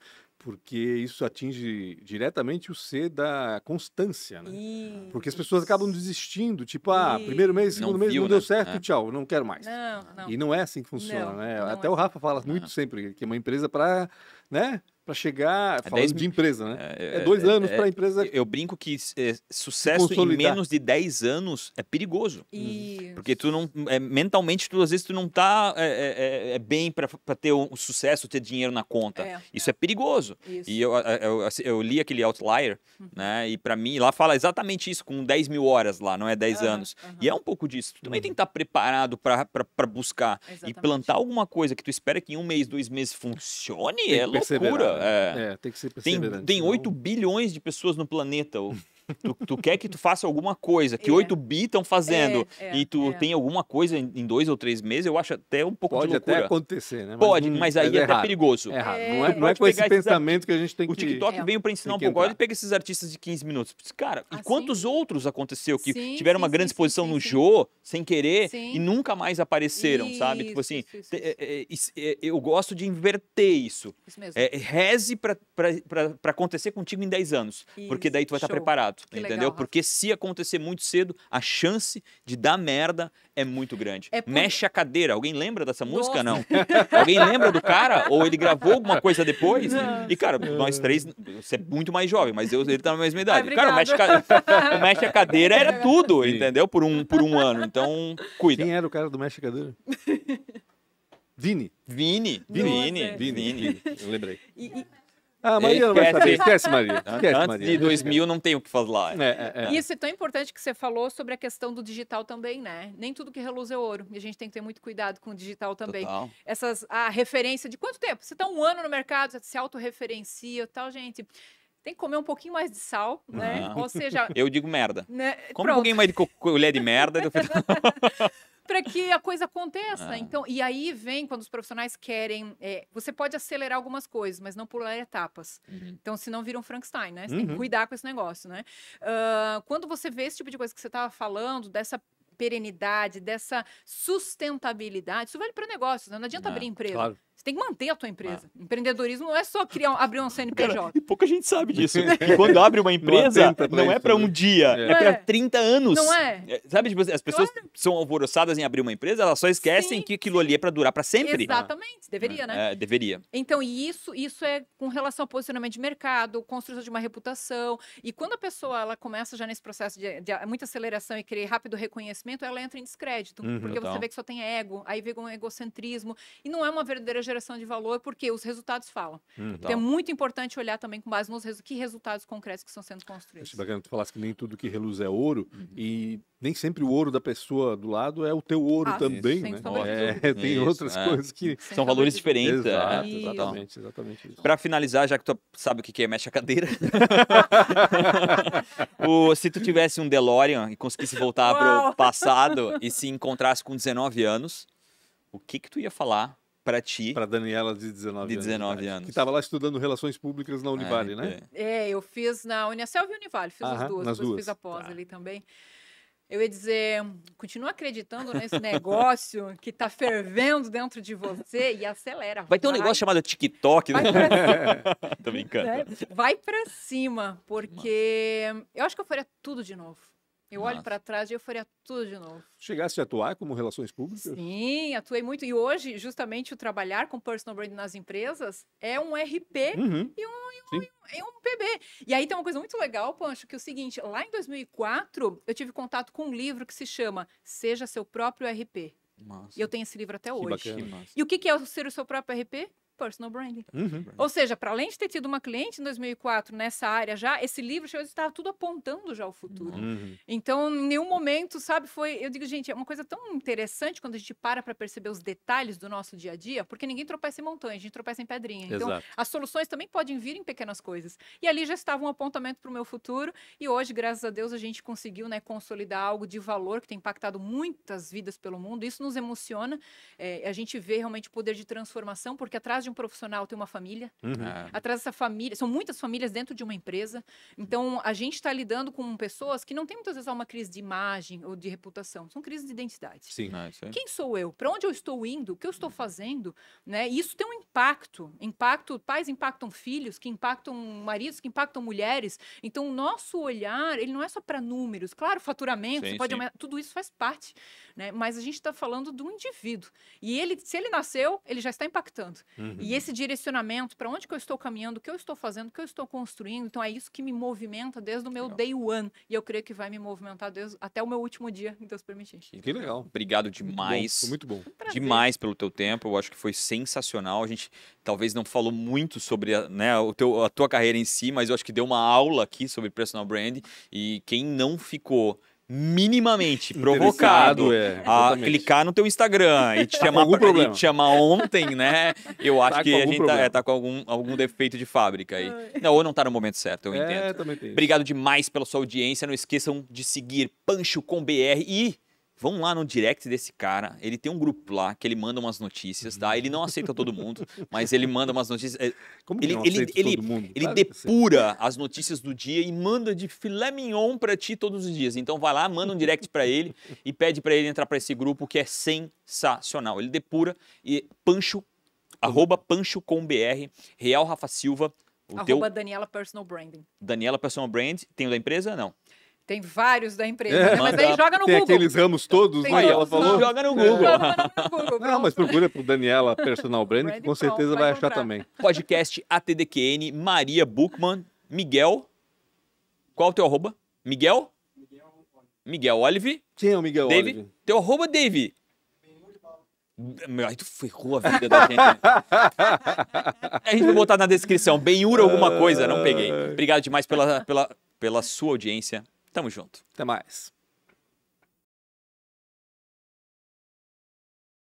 porque isso atinge diretamente o ser da constância, né? Isso. Porque as pessoas acabam desistindo, tipo, ah, Isso. primeiro mês, segundo não mês, viu, não né? deu certo, é. tchau, não quero mais. Não, não. E não é assim que funciona, né? Até é. o assim. Rafa fala muito sempre que é uma empresa para, né? Para chegar, é falando de empresa, né? É, é, é dois é, anos para a empresa. Eu brinco que sucesso em menos de 10 anos é perigoso. Isso. Porque tu não. mentalmente, tu, às vezes, tu não tá bem para ter o um sucesso, ter dinheiro na conta. Isso é perigoso. Isso. E eu, eu, eu, eu, li aquele Outlier, uhum. né? E para mim, lá fala exatamente isso, com 10 mil horas lá, não é 10 uhum. anos. Uhum. E é um pouco disso. Tu também tem que estar tá preparado para buscar. Exatamente. E plantar alguma coisa que tu espera que em um mês, dois meses funcione é loucura. Né? É. é. tem que ser perseverante. Tem, tem 8 bilhões de pessoas no planeta. tu, tu, quer que tu faça alguma coisa, que é. 8 bi estão fazendo, é, é, e tu é. tem alguma coisa em, em dois ou três meses, eu acho até um pouco Pode de loucura. Pode até acontecer, né? Mas Pode, mas aí é, é, até perigoso. É errado. Não é, não é com esse pensamento que a gente tem que... O TikTok veio para ensinar um pouco, olha, pega esses artistas de 15 minutos. Cara, ah, e quantos sim? outros aconteceu que sim, tiveram sim, uma grande exposição no show, sem querer, e nunca mais apareceram, isso, sabe? Tipo assim, isso, isso, eu gosto de inverter isso. isso mesmo. reze para acontecer contigo em 10 anos, porque daí tu vai estar preparado que entendeu? Legal, Porque se acontecer muito cedo, a chance de dar merda é muito grande. É por... Mexe a cadeira. Alguém lembra dessa Nossa. música? Não. Alguém lembra do cara? Ou ele gravou alguma coisa depois? Nossa. E, cara, nós três, você é muito mais jovem, mas eu, ele tá na mesma idade. Ai, cara, mexe a, mexe a cadeira era tudo, Sim. entendeu? Por um, por um ano. Então, cuida. Quem era o cara do mexe a cadeira? Vini. Vini. Vini. Vini. Vini. Vini. Vini. Eu lembrei. E, e... Ah, Maria não vai saber. Esquece, Maria. Esquece, Antes Maria. de 2000 não tem o que falar. É, é, é. Isso é tão importante que você falou sobre a questão do digital também, né? Nem tudo que reluz é ouro. E a gente tem que ter muito cuidado com o digital também. Total. Essas, a referência de quanto tempo? Você está um ano no mercado, você se autorreferencia e tal, gente tem que comer um pouquinho mais de sal, né? Uhum. Ou seja. Eu digo merda. Né? Como um pouquinho mais de colher de merda. para que a coisa aconteça. Ah. Então, e aí vem quando os profissionais querem. É, você pode acelerar algumas coisas, mas não pular etapas. Uhum. Então, se não vira um Frankenstein, né? Você uhum. tem que uhum. cuidar com esse negócio, né? Uh, quando você vê esse tipo de coisa que você estava falando, dessa perenidade, dessa sustentabilidade, isso vale para negócios, né? não adianta ah, abrir empresa. Claro. Você tem que manter a tua empresa. Ah. Empreendedorismo não é só criar abrir um CNPJ. Cara, e pouca gente sabe disso. quando abre uma empresa, não, é para um né? dia, é, é para 30 é. anos. Não é. é. sabe, tipo, as pessoas são alvoroçadas em abrir uma empresa, elas só esquecem sim, que aquilo ali é para durar para sempre. Exatamente, deveria, é. né? É, deveria. Então, e isso, isso é com relação ao posicionamento de mercado, construção de uma reputação. E quando a pessoa ela começa já nesse processo de, de muita aceleração e querer rápido reconhecimento, ela entra em descrédito, uhum, porque então. você vê que só tem ego, aí vem um egocentrismo, e não é uma verdadeira geração de valor, porque os resultados falam. Hum, então, é tá. muito importante olhar também com base nos resu que resultados concretos que estão sendo construídos. Acho bacana que tu falasse que nem tudo que reluz é ouro uhum. e nem sempre o ouro da pessoa do lado é o teu ouro ah, também, isso, né? É, tem isso, outras é. coisas que sem são valores diferentes. Né? Exato, exatamente, exatamente. Para finalizar, já que tu sabe o que é mexe a cadeira, o, se tu tivesse um DeLorean e conseguisse voltar para o passado e se encontrasse com 19 anos, o que que tu ia falar para ti. Para Daniela de 19, de 19 anos. anos. Que estava lá estudando relações públicas na é, Univale, né? É. é. eu fiz na Unicel e Univale, fiz Aham, as duas, nas duas. fiz a pós tá. ali também. Eu ia dizer, continua acreditando nesse negócio que está fervendo dentro de você e acelera. Vai, vai. ter um negócio chamado TikTok, né? Tô brincando. Né? Vai para cima, porque Nossa. eu acho que eu faria tudo de novo. Eu olho para trás e eu faria tudo de novo. Chegasse a atuar como relações públicas? Sim, atuei muito. E hoje, justamente, o trabalhar com personal branding nas empresas é um RP uhum. e, um, e, um, e, um, PB. E aí tem uma coisa muito legal, Pancho, que é o seguinte: lá em 2004, eu tive contato com um livro que se chama Seja Seu Próprio RP. Massa. E eu tenho esse livro até que hoje. Bacana. E o que é ser o seu próprio RP? personal branding. Uhum. Ou seja, para além de ter tido uma cliente em 2004 nessa área já, esse livro já estava tudo apontando já o futuro. Uhum. Então, em nenhum momento, sabe, foi, eu digo, gente, é uma coisa tão interessante quando a gente para para perceber os detalhes do nosso dia a dia, porque ninguém tropeça em montanha, a gente tropeça em pedrinha. Então, Exato. as soluções também podem vir em pequenas coisas. E ali já estava um apontamento para o meu futuro e hoje, graças a Deus, a gente conseguiu, né, consolidar algo de valor que tem impactado muitas vidas pelo mundo. Isso nos emociona. É, a gente vê realmente o poder de transformação, porque atrás de um profissional tem uma família, uhum. Né? É. atrás dessa família, são muitas famílias dentro de uma empresa. Então, a gente está lidando com pessoas que não tem muitas vezes uma crise de imagem ou de reputação, são crises de identidade. Sim, ah, Quem sou eu? Para onde eu estou indo? O que eu estou fazendo? Né? E isso tem um impacto. Impacto, pais impactam filhos, que impactam maridos, que impactam mulheres. Então, o nosso olhar, ele não é só para números. Claro, faturamento, sim, pode sim. Aumentar, tudo isso faz parte, né? Mas a gente está falando do indivíduo. E ele, se ele nasceu, ele já está impactando. Uhum. Uhum. E esse direcionamento, para onde que eu estou caminhando, o que eu estou fazendo, o que eu estou construindo, então é isso que me movimenta desde o meu legal. day one. E eu creio que vai me movimentar desde, até o meu último dia, Deus permitir. Que, que legal. Obrigado demais. Muito bom. Muito bom. demais pelo teu tempo. Eu acho que foi sensacional. A gente talvez não falou muito sobre a, né, o teu, a tua carreira em si, mas eu acho que deu uma aula aqui sobre personal brand. E quem não ficou minimamente provocado é, a clicar no teu Instagram e te tá chamar, algum te chamar ontem, né? Eu tá acho tá que a gente tá, é, tá com algum, algum defeito de fábrica aí. Não, ou não tá no momento certo, eu é, entendo. Obrigado demais pela sua audiência. Não esqueçam de seguir Pancho com BR e Vão lá no direct desse cara, ele tem um grupo lá que ele manda umas notícias, tá? Ele não aceita todo mundo, mas ele manda umas notícias. É, Como ele, que não ele, aceita ele, todo mundo? Ele claro depura as notícias do dia e manda de filé mignon pra ti todos os dias. Então vai lá, manda um direct para ele e pede para ele entrar para esse grupo que é sensacional. Ele depura e Pancho, arroba Pancho com BR, Real Rafa Silva. O arroba teu... Daniela Personal Branding. Daniela Personal Brand, tem o da empresa? Não. Tem vários da empresa, é, né? mas aí joga no tem Google. Tem aqueles ramos todos, tem né? ela falou. Joga no Google. Joga não, mas procura pro Daniela Personal Branding, Brand que com certeza vai, vai achar também. Podcast ATDQN, Maria Buchmann, Miguel. Qual é o teu arroba? Miguel? Miguel Olive. Quem é o Miguel Dave? Olive? Teu arroba, Dave. Meu, aí tu ferrou a vida da gente. Né? a gente vai botar na descrição. Benhura alguma coisa, não peguei. Obrigado demais pela, pela, pela sua audiência. Tamo junto. Até mais.